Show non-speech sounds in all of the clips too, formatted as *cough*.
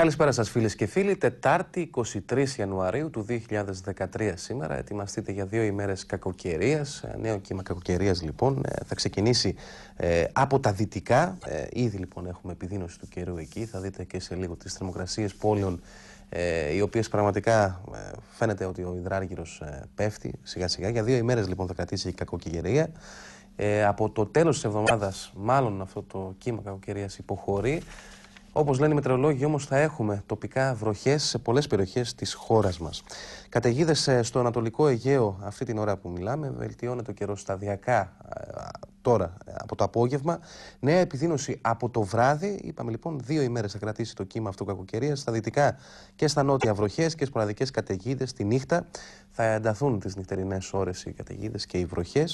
Καλησπέρα σας φίλες και φίλοι. Τετάρτη 23 Ιανουαρίου του 2013 σήμερα. Ετοιμαστείτε για δύο ημέρες κακοκαιρίας. Ε, νέο κύμα κακοκαιρίας λοιπόν ε, θα ξεκινήσει ε, από τα δυτικά. Ε, ήδη λοιπόν έχουμε επιδείνωση του καιρού εκεί. Θα δείτε και σε λίγο τις θερμοκρασίες πόλεων ε, οι οποίες πραγματικά ε, φαίνεται ότι ο υδράργυρος πέφτει σιγά σιγά. Για δύο ημέρες λοιπόν θα κρατήσει η κακοκαιρία. Ε, από το τέλος της εβδομάδας μάλλον αυτό το κύμα κακοκαιρίας υποχωρεί. Όπως λένε οι μετρολόγοι, όμως θα έχουμε τοπικά βροχές σε πολλές περιοχές της χώρας μας. Καταιγίδες ε, στο Ανατολικό Αιγαίο, αυτή την ώρα που μιλάμε, βελτιώνεται ο καιρός σταδιακά ε, τώρα ε, από το απόγευμα. Νέα επιδείνωση από το βράδυ. Είπαμε λοιπόν, δύο ημέρες θα κρατήσει το κύμα αυτό κακοκαιρία. Στα δυτικά και στα νότια βροχές και σποραδικές καταιγίδες τη νύχτα. Θα ενταθούν τις νυχτερινές ώρες οι καταιγίδες και οι βροχές.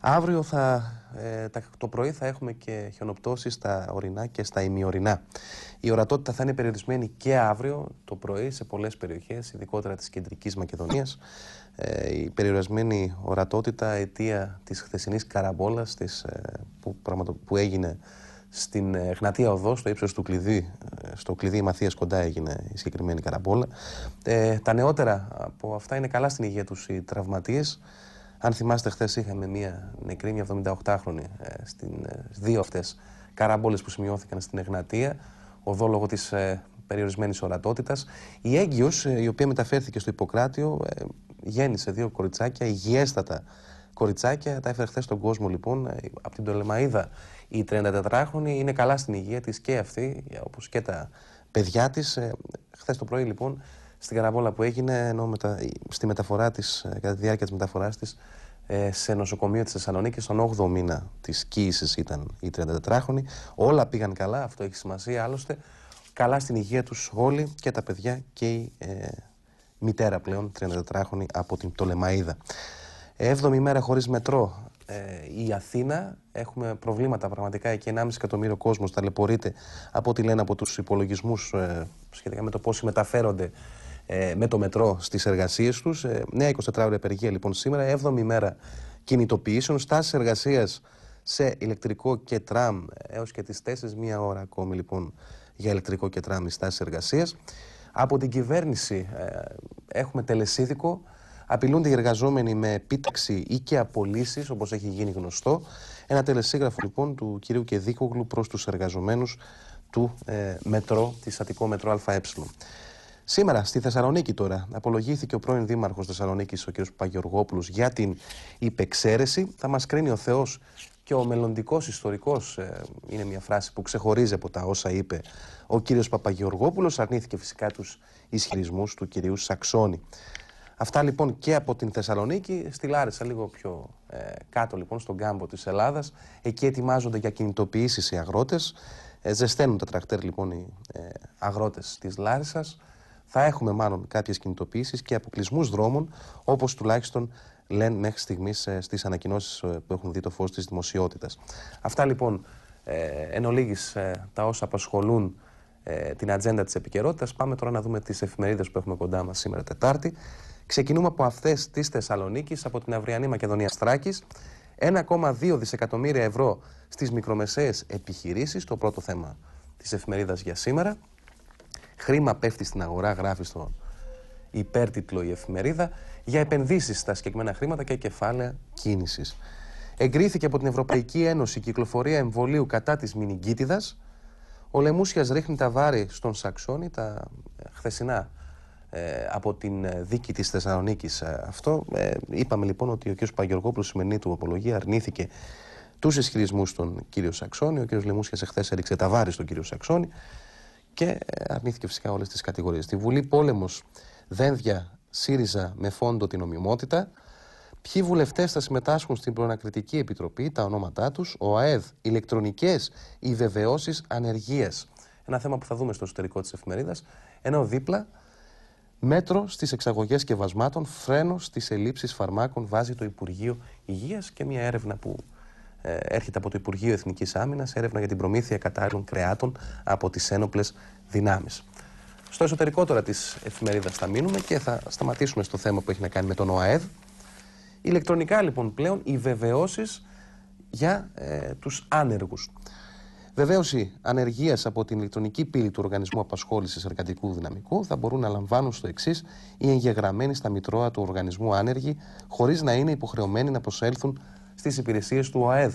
Αύριο θα, ε, το πρωί θα έχουμε και χιονοπτώσεις στα ορεινά και στα ημιορεινά. Η ορατότητα θα είναι περιορισμένη και αύριο το πρωί σε πολλές περιοχές, ειδικότερα της κεντρικής Μακεδονίας. Ε, η περιορισμένη ορατότητα αιτία της χθεσινής καραμπόλας της, ε, που, που έγινε στην ε, Γνατία Οδό, στο ύψος του κλειδί, ε, στο κλειδί Μαθίας κοντά έγινε η συγκεκριμένη καραμπόλα. Ε, τα νεότερα από αυτά είναι καλά στην υγεία τους οι τραυματίες. Αν θυμάστε, χθες είχαμε μία νεκρή, μία 78χρονη, ε, στι ε, δύο αυτές καράμπολες που σημειώθηκαν στην Εγνατία, ο λόγω της ε, περιορισμένης ορατότητας. Η έγκυος, ε, η οποία μεταφέρθηκε στο Ιπποκράτιο, ε, γέννησε δύο κοριτσάκια, υγιέστατα κοριτσάκια. Τα έφερε χθες στον κόσμο λοιπόν, από την Τολεμαίδα η 34χρονη. Είναι καλά στην υγεία της και αυτή, όπως και τα παιδιά της. Χθες το πρωί λοιπόν στην καραβόλα που έγινε, ενώ στη μεταφορά ε, κατά τη διάρκεια της μεταφοράς της ε, σε νοσοκομείο της Θεσσαλονίκης στον 8ο μήνα της κοίησης ήταν η 34χρονοι. Όλα πήγαν καλά, αυτό έχει σημασία άλλωστε. Καλά στην υγεία τους όλοι και τα παιδιά και η ε, μητέρα πλέον, 34χρονη από την Τολεμαίδα. Έβδομη μέρα χωρι μετρό ε, η Αθήνα. Έχουμε προβλήματα πραγματικά εκεί 1,5 εκατομμύριο κόσμος ταλαιπωρείται από ό,τι λένε από τους υπολογισμούς ε, σχετικά με το πώς συμμεταφέρονται ε, με το μετρό στις εργασίες τους. Ε, νέα 24 ωρη επεργία απεργία λοιπόν σήμερα, 7η μέρα κινητοποιήσεων, στάσεις εργασίας σε ηλεκτρικό και τραμ έως και τις 4 μία ώρα ακόμη λοιπόν για ηλεκτρικό και τραμ οι στάσεις εργασίας. Από την κυβέρνηση ε, έχουμε τελεσίδικο, απειλούνται οι εργαζόμενοι με επίταξη ή και απολύσεις, όπως έχει γίνει γνωστό. Ένα τελεσίγραφο λοιπόν του κυρίου Κεδίκογλου προς τους εργαζομένους του μετρό, της Αττικό Μετρό ΑΕ. Σήμερα στη Θεσσαλονίκη τώρα απολογήθηκε ο πρώην Δήμαρχος Θεσσαλονίκης ο κ. Παγιοργόπουλος για την υπεξαίρεση. Θα μας κρίνει ο Θεός και ο μελλοντικός ιστορικός ε, είναι μια φράση που ξεχωρίζει από τα όσα είπε ο κ. Παπαγιοργόπουλος. Αρνήθηκε φυσικά τους ισχυρισμούς του κ. Σαξόνη. Αυτά λοιπόν και από την Θεσσαλονίκη, στη Λάρισα λίγο πιο ε, κάτω λοιπόν στον κάμπο της Ελλάδας. Εκεί ετοιμάζονται για κινητοποιήσεις οι αγρότες. Ε, ζεσταίνουν τα τρακτέρ λοιπόν οι ε, αγρότες της Λάρισας θα έχουμε μάλλον κάποιες κινητοποιήσεις και αποκλεισμούς δρόμων, όπως τουλάχιστον λένε μέχρι στιγμής ε, στις ανακοινώσεις ε, που έχουν δει το φως της δημοσιότητας. Αυτά λοιπόν ε, εν ολίγης τα όσα απασχολούν την ατζέντα της επικαιρότητας. Πάμε τώρα να δούμε τις εφημερίδες που έχουμε κοντά μας σήμερα Τετάρτη. Ξεκινούμε από αυτές της Θεσσαλονίκης, από την αυριανή Μακεδονία Στράκης. 1,2 δισεκατομμύρια ευρώ στις μικρομεσαίες επιχειρήσεις. το πρώτο θέμα της εφημερίδας για σήμερα. Χρήμα πέφτει στην αγορά, γράφει στον υπέρτιτλο η εφημερίδα, για επενδύσεις στα συγκεκριμένα χρήματα και κεφάλαια κίνησης. Εγκρίθηκε από την Ευρωπαϊκή Ένωση η κυκλοφορία εμβολίου κατά της μηνυγκίτιδας. Ο Λεμούσιας ρίχνει τα βάρη στον Σαξόνη, τα ε, χθεσινά ε, από την ε, δίκη της Θεσσαλονίκης. Αυτό είπαμε λοιπόν ότι ο κ. Παγιοργόπουλος, σημερινή του απολογία, αρνήθηκε τους ισχυρισμούς στον κ. Σαξόνη. Ο κ. Λεμούσιας εχθές έριξε τα βάρη στον κύριο Σαξόνη και αρνήθηκε φυσικά όλες τις κατηγορίες. Στη Βουλή πόλεμος δένδια ΣΥΡΙΖΑ με φόντο την ομιμότητα. Ποιοι βουλευτές θα συμμετάσχουν στην προανακριτική Επιτροπή, τα ονόματά τους, ο ΑΕΔ, ηλεκτρονικές ή βεβαιώσει ανεργίας. Ένα θέμα που θα δούμε στο εσωτερικό της εφημερίδας. Ενώ δίπλα, μέτρο στις εξαγωγές και βασμάτων, φρένο στις ελλείψεις φαρμάκων, βάζει το Υπουργείο Υγείας και μια έρευνα που ε, έρχεται από το Υπουργείο Εθνικής Άμυνας, έρευνα για την προμήθεια κατάλληλων κρεάτων από τις ένοπλες δυνάμεις. Στο εσωτερικό τώρα της εφημερίδας θα μείνουμε και θα σταματήσουμε στο θέμα που έχει να κάνει με τον ΟΑΕΔ. Ηλεκτρονικά λοιπόν πλέον οι βεβαιώσεις για ε, τους άνεργους. Βεβαίωση ανεργίας από την ηλεκτρονική πύλη του Οργανισμού Απασχόλησης Εργατικού Δυναμικού θα μπορούν να λαμβάνουν στο εξής οι εγγεγραμμένοι στα μητρώα του Οργανισμού Άνεργοι, χωρίς να είναι υποχρεωμένοι να προσέλθουν στις υπηρεσίες του ΟΑΕΔ.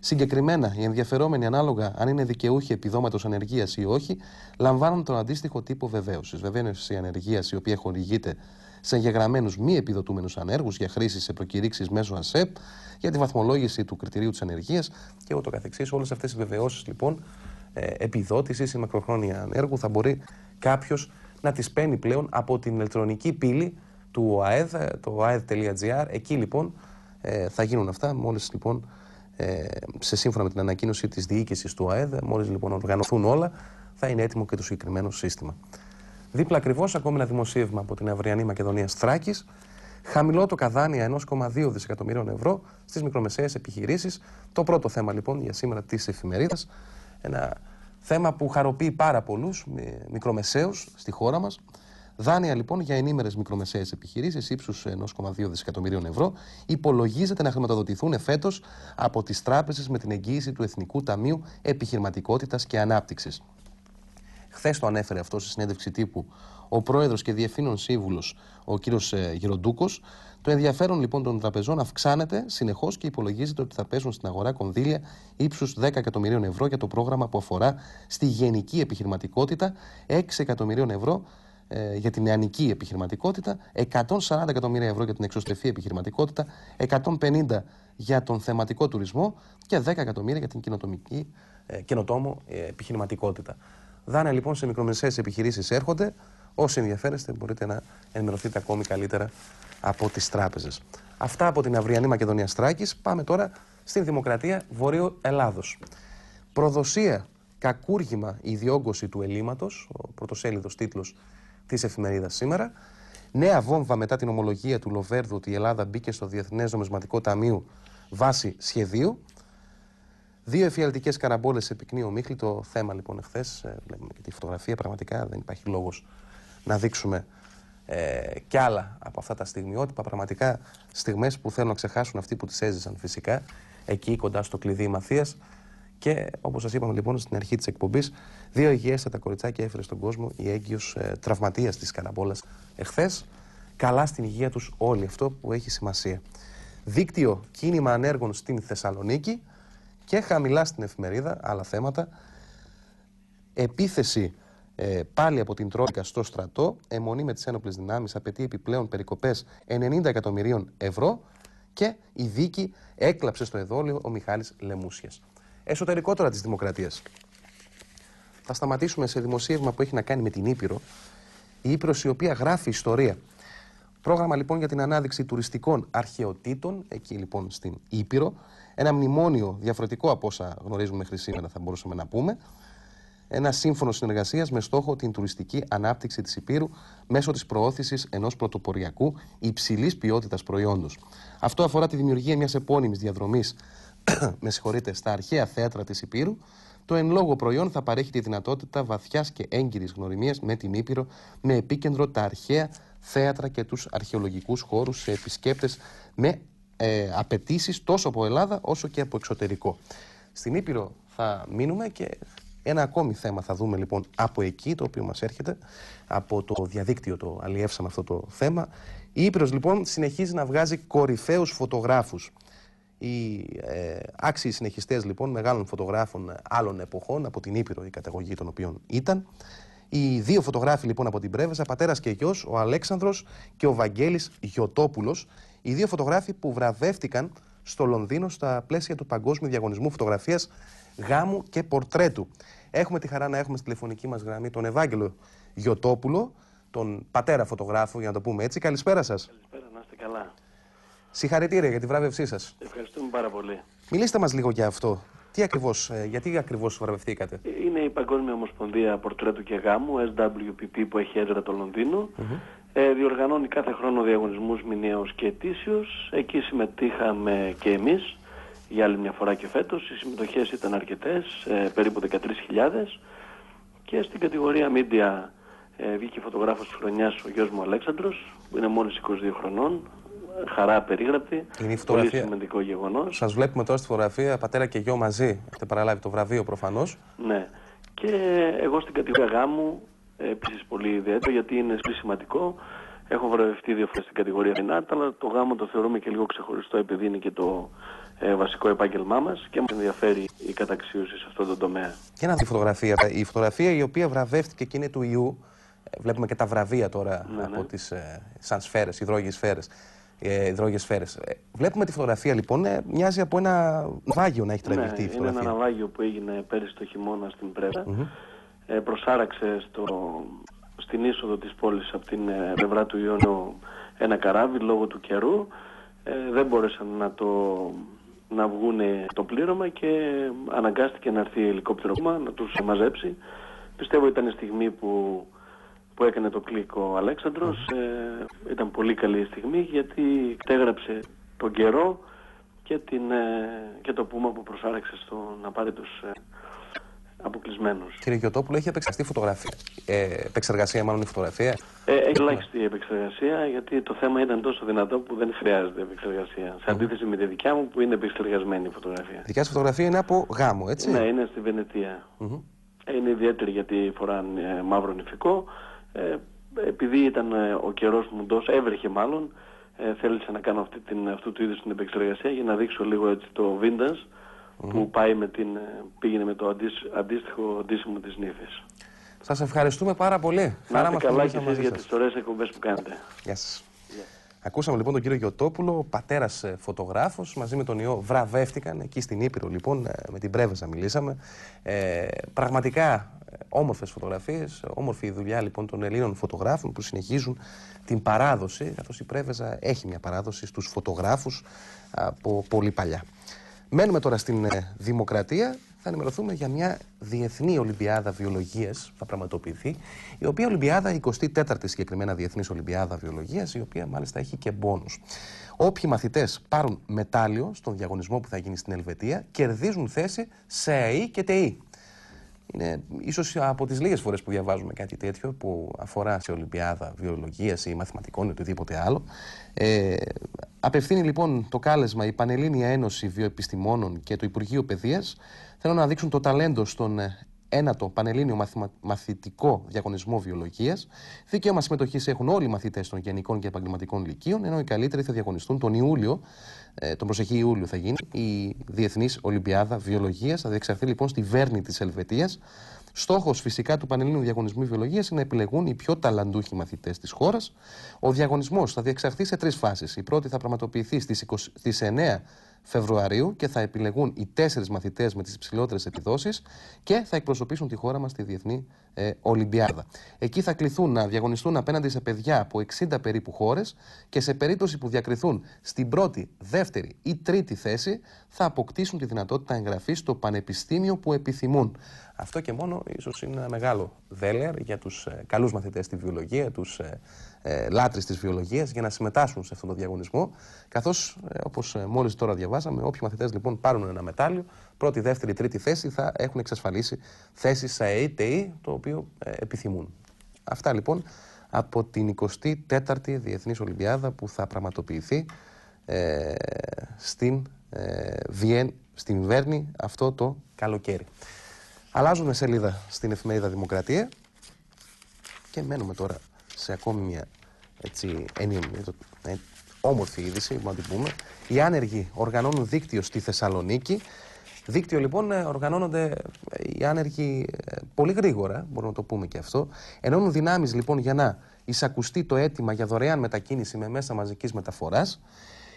Συγκεκριμένα, οι ενδιαφερόμενοι ανάλογα αν είναι δικαιούχοι επιδόματος ανεργίας ή όχι, λαμβάνουν τον αντίστοιχο τύπο βεβαίωσης. Βεβαίωση ανεργία, η οποία χορηγείται σε εγγεγραμμένους μη επιδοτούμενους ανέργους για χρήση σε προκηρύξεις μέσω ΑΣΕΠ, για τη βαθμολόγηση του κριτηρίου της ανεργίας και ούτω καθεξής. Όλες αυτές οι βεβαιώσεις λοιπόν ε, επιδότησης ή μακροχρόνια ανέργου θα μπορεί κάποιος να τις παίρνει πλέον από την ηλεκτρονική πύλη του ΟΑΕΔ, ε, το oaed.gr. Εκεί λοιπόν ε, θα γίνουν αυτά Μόλις, λοιπόν, ε, σε σύμφωνα με την ανακοίνωση της διοίκησης του ΑΕΔ, μόλις λοιπόν οργανωθούν όλα, θα είναι έτοιμο και το συγκεκριμένο σύστημα. Δίπλα ακριβώς ακόμη ένα δημοσίευμα από την αυριανή Μακεδονία Στράκης. Χαμηλό το καδάνια 1,2 δισεκατομμυρίων ευρώ στις μικρομεσαίες επιχειρήσεις. Το πρώτο θέμα λοιπόν για σήμερα της εφημερίδας. Ένα θέμα που χαροποιεί πάρα πολλούς ε, μικρομεσαίους στη χώρα μας. Δάνεια λοιπόν για ενήμερες μικρομεσαίες επιχειρήσεις ύψους 1,2 δισεκατομμυρίων ευρώ υπολογίζεται να χρηματοδοτηθούν φέτο από τις τράπεζες με την εγγύηση του Εθνικού Ταμείου Επιχειρηματικότητας και Ανάπτυξης. Χθες το ανέφερε αυτό στη συνέντευξη τύπου ο πρόεδρος και διευθύνων σύμβουλος, ο κ. Ε, Γεροντούκος. Το ενδιαφέρον λοιπόν των τραπεζών αυξάνεται συνεχώς και υπολογίζεται ότι θα πέσουν στην αγορά κονδύλια ύψους 10 εκατομμυρίων ευρώ για το πρόγραμμα που αφορά στη γενική επιχειρηματικότητα, 6 εκατομμυρίων ευρώ ε, για την νεανική επιχειρηματικότητα, 140 εκατομμύρια ευρώ για την εξωστρεφή επιχειρηματικότητα, 150 για τον θεματικό τουρισμό και 10 εκατομμύρια για την ε, καινοτόμο ε, επιχειρηματικότητα. Δάνε λοιπόν σε μικρομεσαίες επιχειρήσεις έρχονται. Όσοι ενδιαφέρεστε μπορείτε να ενημερωθείτε ακόμη καλύτερα από τις τράπεζες. Αυτά από την αυριανή Μακεδονία Στράκης. Πάμε τώρα στην Δημοκρατία Βορείου Ελλάδος. Προδοσία, κακούργημα η διόγκωση του ελλείμματος, ο πρωτοσέλιδος τίτλος της εφημερίδας σήμερα. Νέα βόμβα μετά την ομολογία του Λοβέρδου ότι η Ελλάδα μπήκε στο Διεθνές Νομισματικό Ταμείο βάσει σχεδίου. Δύο εφιαλτικές καραμπόλες σε πυκνή ομίχλη Το θέμα λοιπόν εχθές, βλέπουμε ε, και τη φωτογραφία. Πραγματικά δεν υπάρχει λόγος να δείξουμε ε, κι άλλα από αυτά τα στιγμιότυπα. Πραγματικά στιγμές που θέλουν να ξεχάσουν αυτοί που τις έζησαν φυσικά εκεί κοντά στο κλειδί Μαθίας και όπως σας είπαμε λοιπόν στην αρχή της εκπομπής, δύο υγιέστατα κοριτσάκια έφερε στον κόσμο η έγκυος ε, τραυματίας της καραμπόλας εχθές. Καλά στην υγεία τους όλοι, αυτό που έχει σημασία. Δίκτυο κίνημα ανέργων στην Θεσσαλονίκη και χαμηλά στην εφημερίδα, άλλα θέματα. Επίθεση ε, πάλι από την Τρόικα στο στρατό, αιμονή με τις ένοπλες δυνάμεις, απαιτεί επιπλέον περικοπές 90 εκατομμυρίων ευρώ και η δίκη έκλαψε στο εδόλιο ο Μιχάλης Λεμούσιας εσωτερικότερα της δημοκρατίας. Θα σταματήσουμε σε δημοσίευμα που έχει να κάνει με την Ήπειρο. Η Ήπειρος η οποία γράφει ιστορία. Πρόγραμμα λοιπόν για την ανάδειξη τουριστικών αρχαιοτήτων, εκεί λοιπόν στην Ήπειρο. Ένα μνημόνιο διαφορετικό από όσα γνωρίζουμε μέχρι σήμερα, θα μπορούσαμε να πούμε. Ένα σύμφωνο συνεργασίας με στόχο την τουριστική ανάπτυξη της Υπήρου μέσω της προώθησης ενός πρωτοποριακού υψηλής ποιότητας προϊόντος. Αυτό αφορά τη δημιουργία μιας επώνυμης διαδρομής *coughs* με συγχωρείτε, στα αρχαία θέατρα της Υπήρου, το εν λόγω προϊόν θα παρέχει τη δυνατότητα βαθιάς και έγκυρης γνωριμίας με την Ήπειρο, με επίκεντρο τα αρχαία θέατρα και τους αρχαιολογικούς χώρους σε επισκέπτες με ε, απαιτήσεις τόσο από Ελλάδα όσο και από εξωτερικό. Στην Ήπειρο θα μείνουμε και ένα ακόμη θέμα θα δούμε λοιπόν από εκεί το οποίο μας έρχεται, από το διαδίκτυο το αλλιεύσαμε αυτό το θέμα. Η Ήπειρος λοιπόν συνεχίζει να βγάζει κορυφαίους φωτογράφους. Οι ε, άξιοι συνεχιστές λοιπόν μεγάλων φωτογράφων άλλων εποχών από την Ήπειρο η καταγωγή των οποίων ήταν. Οι δύο φωτογράφοι λοιπόν από την Πρέβεζα, πατέρας και γιος, ο Αλέξανδρος και ο Βαγγέλης Γιωτόπουλος. οι δύο φωτογράφοι που βραβεύτηκαν στο Λονδίνο στα πλαίσια του Παγκόσμιου Διαγωνισμού φωτογραφίας Γάμου και Πορτρέτου. Έχουμε τη χαρά να έχουμε στη τηλεφωνική μας γραμμή τον Ευάγγελο Γιωτόπουλο, τον πατέρα φωτογράφο για να το πούμε έτσι. Καλησπέρα σας. Καλησπέρα, να είστε καλά. Συγχαρητήρια για τη βράβευσή σας. Ευχαριστούμε πάρα πολύ. Μιλήστε μας λίγο για αυτό. Τι ακριβώς, ε, γιατί ακριβώς βραβευθήκατε, ε, Είναι η Παγκόσμια Ομοσπονδία Πορτρέτου και Γάμου, SWPP, που έχει έδρα το Λονδίνο. Ε, διοργανώνει κάθε χρόνο διαγωνισμούς μηνιαίους και ετήσιου. Εκεί συμμετείχαμε και εμείς για άλλη μια φορά και φέτος. Οι συμμετοχές ήταν αρκετές, περίπου 13.000. Και στην κατηγορία Media βγήκε φωτογράφος της χρονιάς ο γιος μου που είναι μόλις 22 χρονών, χαρά περίγραπτη. Είναι η φωτογραφία. Πολύ σημαντικό γεγονός. Σας βλέπουμε τώρα στη φωτογραφία, πατέρα και γιο μαζί. Έχετε παραλάβει το βραβείο προφανώς. Ναι. Και εγώ στην κατηγορία γάμου, ε, επίσης πολύ ιδιαίτερο, γιατί είναι σημαντικό. Έχω βραβευτεί δύο φορές στην κατηγορία δυνάτα, αλλά το γάμο το θεωρούμε και λίγο ξεχωριστό, επειδή είναι και το ε, βασικό επάγγελμά μας και μας ενδιαφέρει η καταξίωση σε αυτόν τον τομέα. Και να δει φωτογραφία. Η φωτογραφία η οποία βραβεύτηκε είναι του ιού. Ε, βλέπουμε και τα βραβεία τώρα ναι, από ναι. τις σαν ε, σφαίρες. Ε, βλέπουμε τη φωτογραφία λοιπόν, ε, μοιάζει από ένα βάγιο να έχει τραβηχτεί ναι, η φωτογραφία. είναι ένα βάγιο που έγινε πέρυσι το χειμώνα στην πρεβα ε, προσάραξε στο, στην είσοδο της πόλης από την ε, πλευρά του Ιόνιου ένα καράβι λόγω του καιρού. Ε, δεν μπόρεσαν να το να βγουν το πλήρωμα και αναγκάστηκε να έρθει η ελικόπτερο να τους μαζέψει. Πιστεύω ήταν η στιγμή που που έκανε το κλικ ο Αλέξανδρος ε, ήταν πολύ καλή στιγμή γιατί κατέγραψε τον καιρό και, την, ε, και το πούμα που προσάρεξε στο να πάρει τους ε, αποκλεισμένους. Κύριε Γιωτόπουλο, έχει επεξεργαστεί φωτογραφία. Ε, επεξεργασία μάλλον η φωτογραφία. Ε, έχει ελάχιστη επεξεργασία γιατί το θέμα ήταν τόσο δυνατό που δεν χρειάζεται επεξεργασία. Σε αντίθεση με τη δικιά μου που είναι επεξεργασμένη η φωτογραφία. Η δικιά σας φωτογραφία είναι από γάμο, έτσι. Ναι, είναι στη Βενετία. Mm -hmm. Είναι ιδιαίτερη γιατί φοράνε ε, μαύρο νηφικό. Ε, επειδή ήταν ε, ο καιρός μου τόσο έβρεχε μάλλον, ε, θέλησα να κάνω αυτή την, αυτού του είδους την επεξεργασία για να δείξω λίγο έτσι το vintage που πάει με την, ε, πήγαινε με το αντίστοιχο αντίστοιχο τη της νύφης. Σας ευχαριστούμε πάρα πολύ. Να είστε καλά και εσείς για τις ωραίες εκπομπές που κάνετε. Γεια σας. Ακούσαμε λοιπόν τον κύριο Γιωτόπουλο, πατέρας ε, φωτογράφος, μαζί με τον ιό βραβεύτηκαν εκεί στην Ήπειρο λοιπόν, ε, με την Πρέβεζα μιλήσαμε. Ε, πραγματικά ε, όμορφες φωτογραφίες, όμορφη η δουλειά λοιπόν των Ελλήνων φωτογράφων που συνεχίζουν την παράδοση, καθώς η Πρέβεζα έχει μια παράδοση στους φωτογράφους από πολύ παλιά. Μένουμε τώρα στην Δημοκρατία θα ενημερωθούμε για μια διεθνή Ολυμπιάδα Βιολογίας που θα πραγματοποιηθεί, η οποία Ολυμπιάδα, η 24η συγκεκριμένα Διεθνής Ολυμπιάδα Βιολογίας, η οποία μάλιστα έχει και μπόνους. Όποιοι μαθητές πάρουν μετάλλιο στον διαγωνισμό που θα γίνει στην Ελβετία, κερδίζουν θέση σε ΑΕΗ και ΤΕΗ. Είναι ίσως από τις λίγες φορές που διαβάζουμε κάτι τέτοιο που αφορά σε Ολυμπιάδα βιολογία ή μαθηματικών ή οτιδήποτε άλλο. Ε, απευθύνει λοιπόν το κάλεσμα η Πανελλήνια Ένωση Βιοεπιστημόνων και το Υπουργείο Παιδείας. Θέλω να δείξουν το ταλέντο στον ένατο Πανελλήνιο μαθημα... Μαθητικό Διαγωνισμό Βιολογίας. Δικαίωμα συμμετοχής έχουν όλοι οι μαθητές των Γενικών και Επαγγελματικών Λυκείων, ενώ οι καλύτεροι θα διαγωνιστούν τον Ιούλιο, ε, τον προσεχή Ιούλιο θα γίνει, η Διεθνής Ολυμπιάδα Βιολογίας. Θα διεξαχθεί λοιπόν στη Βέρνη της Ελβετίας Στόχος φυσικά του Πανελλήνιου Διαγωνισμού Βιολογίας είναι να επιλεγούν οι πιο ταλαντούχοι μαθητές της χώρας. Ο διαγωνισμός θα διεξαχθεί σε τρεις φάσεις. Η πρώτη θα πραγματοποιηθεί στις 9 Φεβρουαρίου και θα επιλεγούν οι τέσσερις μαθητές με τις υψηλότερες επιδόσεις και θα εκπροσωπήσουν τη χώρα μας στη Διεθνή ε, Ολυμπιάδα. Εκεί θα κληθούν να διαγωνιστούν απέναντι σε παιδιά από 60 περίπου χώρες και σε περίπτωση που διακριθούν στην πρώτη, δεύτερη ή τρίτη θέση θα αποκτήσουν τη δυνατότητα εγγραφής στο πανεπιστήμιο που επιθυμούν. Αυτό και μόνο ίσως είναι ένα μεγάλο δέλεαρ για τους ε, καλούς μαθητές στη βιολογία, τους ε, ε, λάτρε της βιολογίας, για να συμμετάσχουν σε αυτόν τον διαγωνισμό. Καθώς, όπω μόλις τώρα διαβάσαμε, όποιοι μαθητές λοιπόν πάρουν ένα μετάλλιο, πρώτη, δεύτερη, τρίτη θέση θα έχουν εξασφαλίσει θέσεις σε ΑΕΤΕΗ, e, το οποίο επιθυμούν. Αυτά λοιπόν από την 24η διεθνής Ολυμπιάδα που θα πραγματοποιηθεί ε, στην, ε, Βιέν, στην αυτό το καλοκαίρι. Αλλάζουμε σελίδα στην εφημερίδα Δημοκρατία και μένουμε τώρα σε ακόμη μια έτσι, ενίμη, ε, ε, όμορφη είδηση, να την πούμε. Οι άνεργοι οργανώνουν δίκτυο στη Θεσσαλονίκη. Δίκτυο λοιπόν ε, οργανώνονται οι άνεργοι πολύ γρήγορα, μπορούμε να το πούμε και αυτό. Ενώνουν δυνάμεις λοιπόν για να εισακουστεί το αίτημα για δωρεάν μετακίνηση με μέσα μαζικής μεταφοράς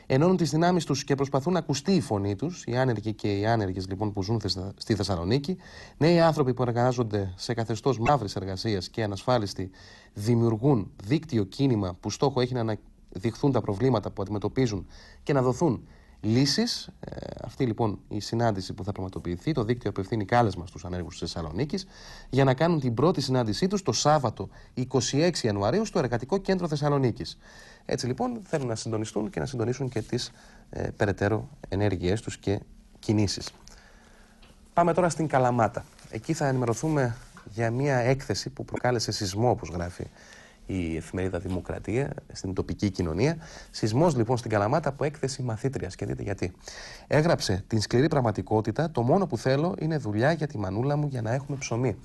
ενώνουν τις δυνάμεις τους και προσπαθούν να ακουστεί η φωνή τους, οι άνεργοι και οι άνεργες λοιπόν που ζουν στη Θεσσαλονίκη, νέοι άνθρωποι που εργάζονται σε καθεστώς μαύρης εργασίας και ανασφάλιστη, δημιουργούν δίκτυο κίνημα που στόχο έχει να αναδειχθούν τα προβλήματα που αντιμετωπίζουν και να δοθούν λύσεις. Ε, αυτή λοιπόν η συνάντηση που θα πραγματοποιηθεί, το δίκτυο απευθύνει κάλεσμα στους ανέργους της Θεσσαλονίκης για να κάνουν την πρώτη συνάντησή τους το Σάββατο 26 Ιανουαρίου στο Εργατικό Κέντρο Θεσσαλονίκης. Έτσι λοιπόν θέλουν να συντονιστούν και να συντονίσουν και τις ε, περαιτέρω ενέργειές τους και κινήσεις. Πάμε τώρα στην Καλαμάτα. Εκεί θα ενημερωθούμε για μια έκθεση που προκάλεσε σεισμό, όπως γράφει η εφημερίδα Δημοκρατία στην τοπική κοινωνία. Σεισμός λοιπόν στην Καλαμάτα από έκθεση μαθήτριας. Και δείτε γιατί. Έγραψε την σκληρή πραγματικότητα. Το μόνο που θέλω είναι δουλειά για τη μανούλα μου για να έχουμε ψωμί.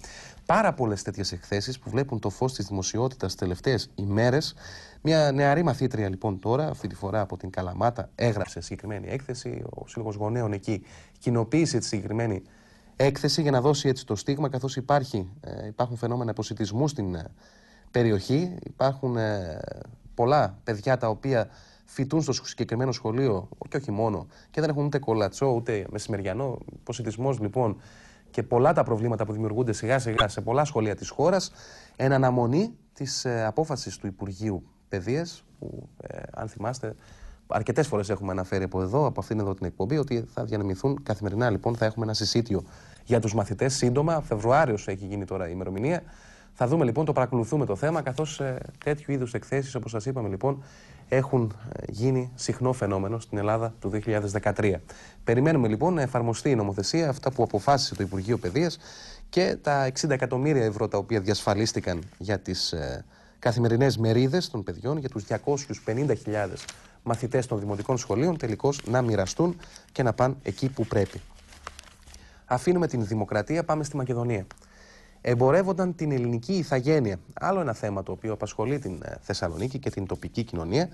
Πάρα πολλές τέτοιες εκθέσεις που βλέπουν το φως της δημοσιότητας τις τελευταίες ημέρες. Μια νεαρή μαθήτρια λοιπόν τώρα, αυτή τη φορά από την Καλαμάτα, έγραψε συγκεκριμένη έκθεση. Ο Σύλλογος Γονέων εκεί κοινοποίησε τη συγκεκριμένη έκθεση για να δώσει έτσι το στίγμα, καθώς ε, υπάρχουν φαινόμενα υποσυτισμού στην ε, περιοχή. Υπάρχουν ε, πολλά παιδιά τα οποία φοιτούν στο συγκεκριμένο σχολείο και όχι μόνο και δεν έχουν ούτε κολατσό ούτε μεσημεριανό. Ποσιτισμό λοιπόν και πολλά τα προβλήματα που δημιουργούνται σιγά σιγά σε πολλά σχολεία της χώρας εν αναμονή της ε, απόφασης του Υπουργείου Παιδείας που ε, αν θυμάστε. Αρκετές φορές έχουμε αναφέρει από εδώ, από αυτήν εδώ την εκπομπή, ότι θα διανεμηθούν καθημερινά. Λοιπόν, θα έχουμε ένα συσίτιο για τους μαθητές σύντομα. Φεβρουάριος έχει γίνει τώρα η ημερομηνία. Θα δούμε λοιπόν, το παρακολουθούμε το θέμα, καθώς ε, τέτοιου είδους εκθέσεις, όπως σας είπαμε λοιπόν, έχουν ε, γίνει συχνό φαινόμενο στην Ελλάδα του 2013. Περιμένουμε λοιπόν να εφαρμοστεί η νομοθεσία, αυτά που αποφάσισε το Υπουργείο Παιδείας και τα 60 εκατομμύρια ευρώ τα οποία διασφαλίστηκαν για τις ε, καθημερινές μερίδες των παιδιών, για τους 250.000 μαθητές των δημοτικών σχολείων, τελικώς να μοιραστούν και να πάνε εκεί που πρέπει. Αφήνουμε την δημοκρατία, πάμε στη Μακεδονία εμπορεύονταν την ελληνική ηθαγένεια. Άλλο ένα θέμα το οποίο απασχολεί την ε, Θεσσαλονίκη και την τοπική κοινωνία.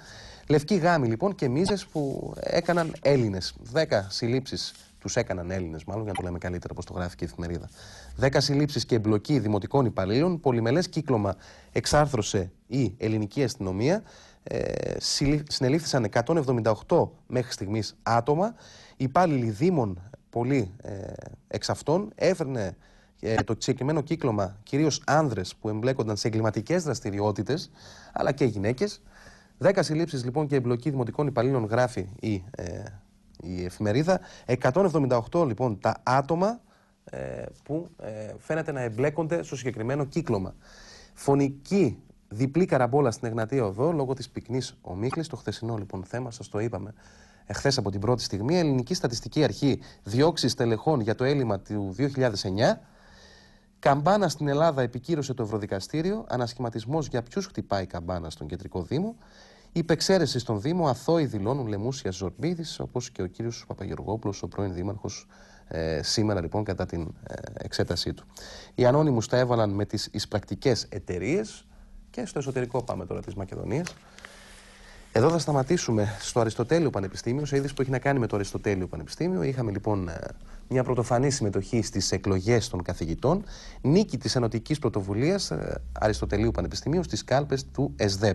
Λευκή γάμη λοιπόν και μίζες που έκαναν Έλληνες. Δέκα συλλήψεις τους έκαναν Έλληνες, μάλλον για να το λέμε καλύτερα όπως το γράφει και η εφημερίδα. Δέκα συλλήψεις και εμπλοκή δημοτικών υπαλλήλων, πολυμελές κύκλωμα εξάρθρωσε η ελληνική αστυνομία. Ε, συνελήφθησαν 178 μέχρι στιγμής άτομα. υπάλληλοι δήμων, πολλοί ε, εξ αυτών, έφερνε ε, το συγκεκριμένο κύκλωμα, κυρίως άνδρες που εμπλέκονταν σε εγκληματικές δραστηριότητες, αλλά και γυναίκες. Δέκα συλλήψεις λοιπόν και εμπλοκή δημοτικών υπαλλήλων γράφει η, ε, η εφημερίδα. 178 λοιπόν τα άτομα ε, που ε, φαίνεται να εμπλέκονται στο συγκεκριμένο κύκλωμα. Φωνική διπλή καραμπόλα στην Εγνατία Οδό λόγω της πυκνής ομίχλης. Το χθεσινό λοιπόν θέμα σας το είπαμε εχθές από την πρώτη στιγμή. Η Ελληνική Στατιστική Αρχή διώξεις στελεχών για το έλλειμμα του 2009 Καμπάνα στην Ελλάδα επικύρωσε το Ευρωδικαστήριο. Ανασχηματισμός για ποιους χτυπάει η καμπάνα στον κεντρικό Δήμο. Υπεξαίρεση στον Δήμο. Αθώοι δηλώνουν Λεμούσια Ζορμπίδης, όπως και ο κύριος Παπαγεωργόπουλος, ο πρώην Δήμαρχος, ε, σήμερα λοιπόν κατά την ε, εξέτασή του. Οι ανώνυμους τα έβαλαν με τις εισπρακτικές εταιρείες και στο εσωτερικό πάμε τώρα της Μακεδονίας. Εδώ θα σταματήσουμε στο Αριστοτέλειο Πανεπιστήμιο, σε είδη που έχει να κάνει με το Αριστοτέλειο Πανεπιστήμιο. Είχαμε λοιπόν ε, μια πρωτοφανή συμμετοχή στις εκλογές των καθηγητών, νίκη της Ενωτικής Πρωτοβουλίας ε, Αριστοτελείου Πανεπιστημίου στις κάλπες του ΕΣΔΕ.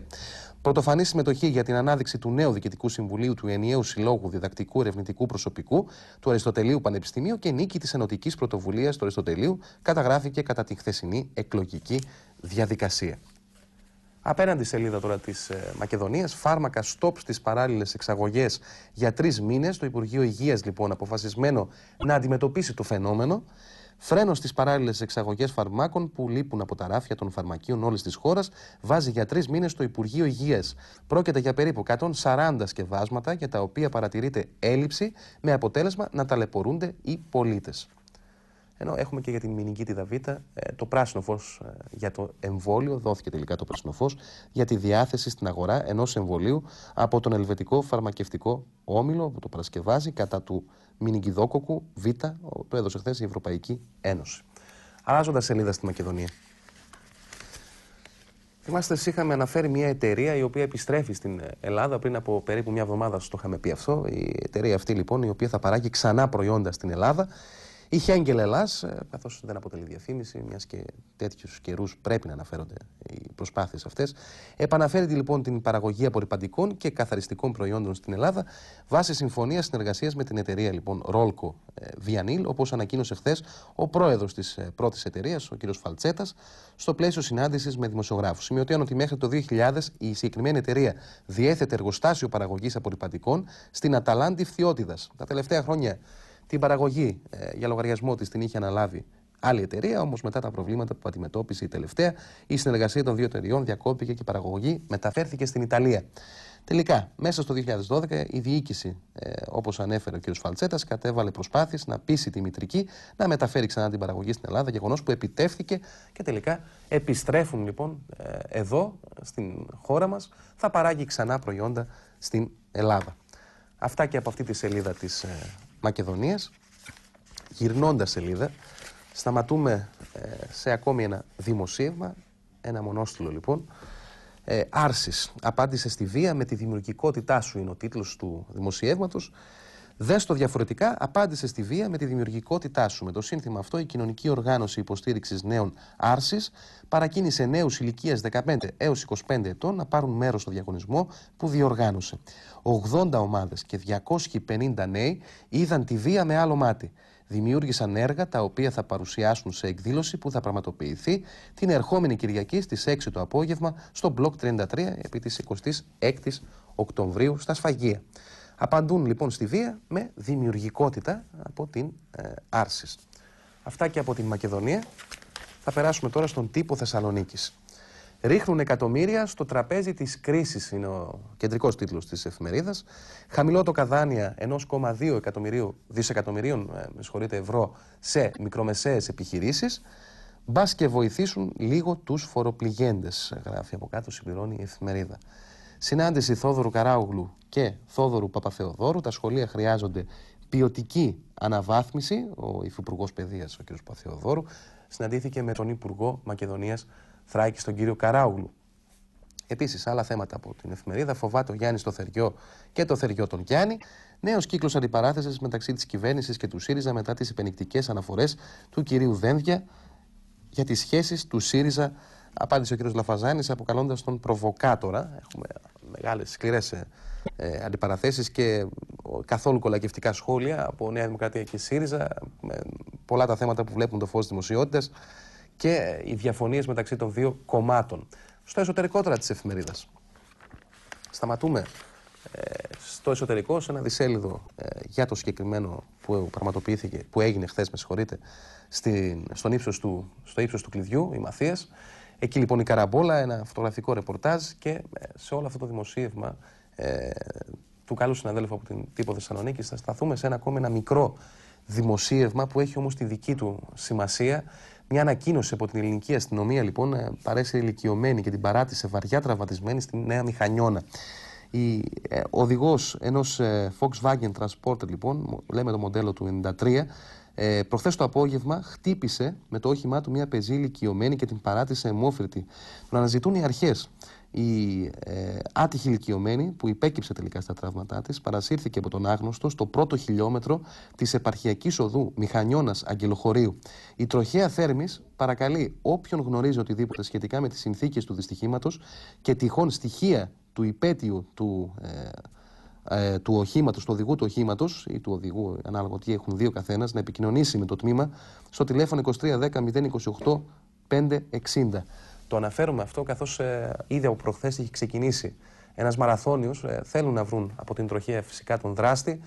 Πρωτοφανή συμμετοχή για την ανάδειξη του νέου Διοικητικού Συμβουλίου του Ενιαίου Συλλόγου Διδακτικού Ερευνητικού Προσωπικού του Αριστοτελείου Πανεπιστημίου και νίκη της Ενωτικής Πρωτοβουλίας του Αριστοτελείου καταγράφηκε κατά τη χθεσινή εκλογική διαδικασία. Απέναντι σελίδα τώρα της ε, Μακεδονίας, φάρμακα στόπ στις παράλληλες εξαγωγές για τρεις μήνες. Το Υπουργείο Υγείας, λοιπόν, αποφασισμένο να αντιμετωπίσει το φαινόμενο. Φρένος στις παράλληλες εξαγωγές φαρμάκων που λείπουν από τα ράφια των φαρμακείων όλης της χώρας βάζει για τρεις μήνες το Υπουργείο Υγείας. Πρόκειται για περίπου 140 σκευάσματα για τα οποία παρατηρείται έλλειψη, με αποτέλεσμα να ταλαιπωρούνται οι πολίτες. Ενώ έχουμε και για την μηνική Δαβίτα ε, το πράσινο φως ε, για το εμβόλιο, δόθηκε τελικά το πράσινο φως, για τη διάθεση στην αγορά ενός εμβολίου από τον ελβετικό φαρμακευτικό όμιλο που το παρασκευάζει κατά του μηνυγκιδόκοκου Β, το έδωσε χθες η Ευρωπαϊκή Ένωση. Αλλάζοντας σελίδα στη Μακεδονία. Θυμάστε, είχαμε αναφέρει μια εταιρεία η οποία επιστρέφει στην Ελλάδα πριν από περίπου μια εβδομάδα, Στο το είχαμε πει αυτό. Η εταιρεία αυτή λοιπόν, η οποία θα παράγει ξανά προϊόντα στην Ελλάδα η Χέγκελ Ελλάς, ε, καθώς δεν αποτελεί διαφήμιση, μιας και τέτοιους καιρούς πρέπει να αναφέρονται οι προσπάθειες αυτές, επαναφέρεται λοιπόν την παραγωγή απορριπαντικών και καθαριστικών προϊόντων στην Ελλάδα βάσει συμφωνίας συνεργασίας με την εταιρεία λοιπόν Ρόλκο Βιανίλ, όπως ανακοίνωσε χθες ο πρόεδρος της ε, πρώτης εταιρείας, ο κ. Φαλτσέτας, στο πλαίσιο συνάντησης με δημοσιογράφους. Σημειωτέων ότι μέχρι το 2000 η συγκεκριμένη εταιρεία διέθετε εργοστάσιο παραγωγής απορριπαντικών στην Αταλάντη φτιότητα. Τα τελευταία χρόνια την παραγωγή ε, για λογαριασμό της την είχε αναλάβει άλλη εταιρεία, όμως μετά τα προβλήματα που αντιμετώπισε η τελευταία, η συνεργασία των δύο εταιριών διακόπηκε και η παραγωγή μεταφέρθηκε στην Ιταλία. Τελικά, μέσα στο 2012, η διοίκηση, ε, όπως ανέφερε ο κ. Φαλτσέτας, κατέβαλε προσπάθειες να πείσει τη μητρική να μεταφέρει ξανά την παραγωγή στην Ελλάδα. Γεγονός που επιτεύχθηκε και τελικά επιστρέφουν λοιπόν ε, εδώ, στην χώρα μας, θα παράγει ξανά προϊόντα στην Ελλάδα. Αυτά και από αυτή τη σελίδα της ε, Μακεδονίας. Γυρνώντας σελίδα, σταματούμε ε, σε ακόμη ένα δημοσίευμα, ένα μονόστιλο λοιπόν, ε, Άρσης, απάντησε στη βία με τη δημιουργικότητά σου είναι ο τίτλος του δημοσιεύματος. Δες το διαφορετικά, απάντησε στη βία με τη δημιουργικότητά σου. Με το σύνθημα αυτό, η κοινωνική οργάνωση υποστήριξης νέων άρσης παρακίνησε νέους ηλικίας 15 έω 25 ετών να πάρουν μέρος στο διαγωνισμό που διοργάνωσε. 80 ομάδες και 250 νέοι είδαν τη βία με άλλο μάτι. Δημιούργησαν έργα τα οποία θα παρουσιάσουν σε εκδήλωση που θα πραγματοποιηθεί την ερχόμενη Κυριακή στις 6 το απόγευμα στο μπλοκ 33 επί της 26 Οκτωβρίου στα Σφαγεία. Απαντούν λοιπόν στη βία με δημιουργικότητα από την ε, άρσης. Αυτά και από την Μακεδονία. Θα περάσουμε τώρα στον τύπο Θεσσαλονίκης. Ρίχνουν εκατομμύρια στο τραπέζι της κρίσης, είναι ο κεντρικός τίτλος της εφημερίδας. το καδάνια 1,2 δισεκατομμυρίων ε, ευρώ σε μικρομεσαίες επιχειρήσεις. Μπας και βοηθήσουν λίγο τους φοροπληγέντες, γράφει από κάτω, συμπληρώνει η εφημερίδα. Συνάντηση Θόδωρου Καράουγλου και Θόδωρου Παπαθεοδόρου. Τα σχολεία χρειάζονται ποιοτική αναβάθμιση. Ο Υφυπουργός Παιδείας, ο κ. Παπαθεοδόρου, συναντήθηκε με τον Υπουργό Μακεδονίας Θράκη, τον κ. Καράουλου. Επίσης, άλλα θέματα από την εφημερίδα. Φοβάται ο Γιάννης το Θεριό και το Θεριό τον Γιάννη. Νέος κύκλος αντιπαράθεσης μεταξύ της κυβέρνησης και του ΣΥΡΙΖΑ μετά τις υπενικτικές αναφορές του κυρίου Δένδια για τις σχέσεις του ΣΥΡΙΖΑ. Απάντησε ο κ. Λαφαζάνης αποκαλώντας τον προβοκάτορα. Έχουμε μεγάλες σκληρές ε, ε, αντιπαραθέσεις και καθόλου κολακευτικά σχόλια από Νέα Δημοκρατία και ΣΥΡΙΖΑ, πολλά τα θέματα που βλέπουν το φως της δημοσιότητας και οι διαφωνίες μεταξύ των δύο κομμάτων. Στο τώρα της εφημερίδας. Σταματούμε ε, στο εσωτερικό, σε ένα δισέλιδο ε, για το συγκεκριμένο που πραγματοποιήθηκε, που έγινε χθες, με συγχωρείτε, στην, στον ύψος του, στο ύψος του κλειδιού, η Μαθίας. Εκεί λοιπόν η Καραμπόλα, ένα φωτογραφικό ρεπορτάζ και ε, σε όλο αυτό το δημοσίευμα ε, του καλού συναδέλφου από την Τύπο Θεσσαλονίκη. Θα σταθούμε σε ένα ακόμη ένα μικρό δημοσίευμα που έχει όμως τη δική του σημασία. Μια ανακοίνωση από την ελληνική αστυνομία λοιπόν ε, παρέσει ηλικιωμένη και την παράτησε βαριά τραυματισμένη στην Νέα Μηχανιώνα. ο ε, οδηγός ενός ε, Volkswagen Transporter λοιπόν, λέμε το μοντέλο του 93, ε, Προχθές το απόγευμα χτύπησε με το όχημά του μια πεζή ηλικιωμένη και την παράτησε εμόφρητη. Τον αναζητούν οι αρχές. Η ε, άτυχη ηλικιωμένη που υπέκυψε τελικά στα τραύματά της παρασύρθηκε από τον άγνωστο στο πρώτο χιλιόμετρο της επαρχιακής οδού Μηχανιώνας Αγγελοχωρίου. Η τροχέα θέρμης παρακαλεί όποιον γνωρίζει οτιδήποτε σχετικά με τις συνθήκες του δυστυχήματος και τυχόν στοιχεία του υπέτειου του, ε, ε, του οχήματος, του οδηγού του οχήματος ή του οδηγού, ανάλογα τι έχουν δύο καθένας, να επικοινωνήσει με το τμήμα στο τηλέφωνο 2310 028 560. Το αναφέρομαι αυτό καθώς ε, ήδη από προχθές έχει ξεκινήσει ένας μαραθώνιος. Ε, θέλουν να βρουν από την τροχία φυσικά τον δράστη.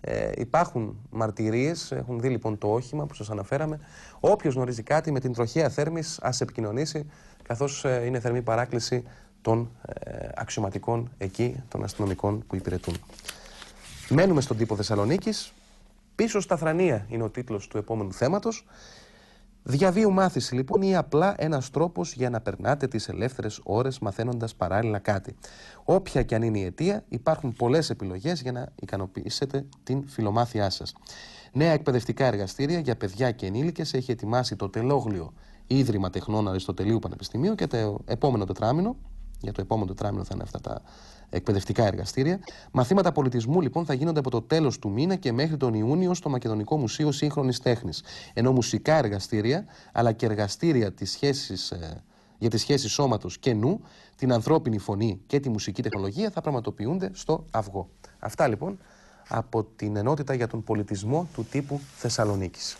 Ε, υπάρχουν μαρτυρίες, έχουν δει λοιπόν το όχημα που σας αναφέραμε. Όποιος γνωρίζει κάτι με την τροχία θέρμης, ας επικοινωνήσει, καθώς ε, είναι θερμή παράκληση των ε, αξιωματικών εκεί, των αστυνομικών που υπηρετούν. Μένουμε στον τύπο Θεσσαλονίκης. Πίσω στα θρανία είναι ο τίτλος του επόμενου θέματος. Διαβίου μάθηση λοιπόν ή απλά ένας τρόπος για να περνάτε τις ελεύθερες ώρες μαθαίνοντας παράλληλα κάτι. Όποια και αν είναι η αιτία, υπάρχουν πολλές επιλογές για να ικανοποιήσετε την φιλομάθειά σας. Νέα εκπαιδευτικά εργαστήρια για παιδιά και ενήλικες έχει ετοιμάσει το Τελόγλιο Ίδρυμα Τεχνών Αριστοτελείου Πανεπιστημίου και το επόμενο τετράμινο, για το επόμενο τετράμινο θα είναι αυτά τα εκπαιδευτικά εργαστήρια. Μαθήματα πολιτισμού λοιπόν θα γίνονται από το τέλος του μήνα και μέχρι τον Ιούνιο στο Μακεδονικό Μουσείο Σύγχρονης Τέχνης. Ενώ μουσικά εργαστήρια αλλά και εργαστήρια της σχέσης, ε, για τη σχέση σώματος και νου, την ανθρώπινη φωνή και τη μουσική τεχνολογία θα πραγματοποιούνται στο Αυγό. Αυτά λοιπόν από την Ενότητα για τον Πολιτισμό του τύπου Θεσσαλονίκης.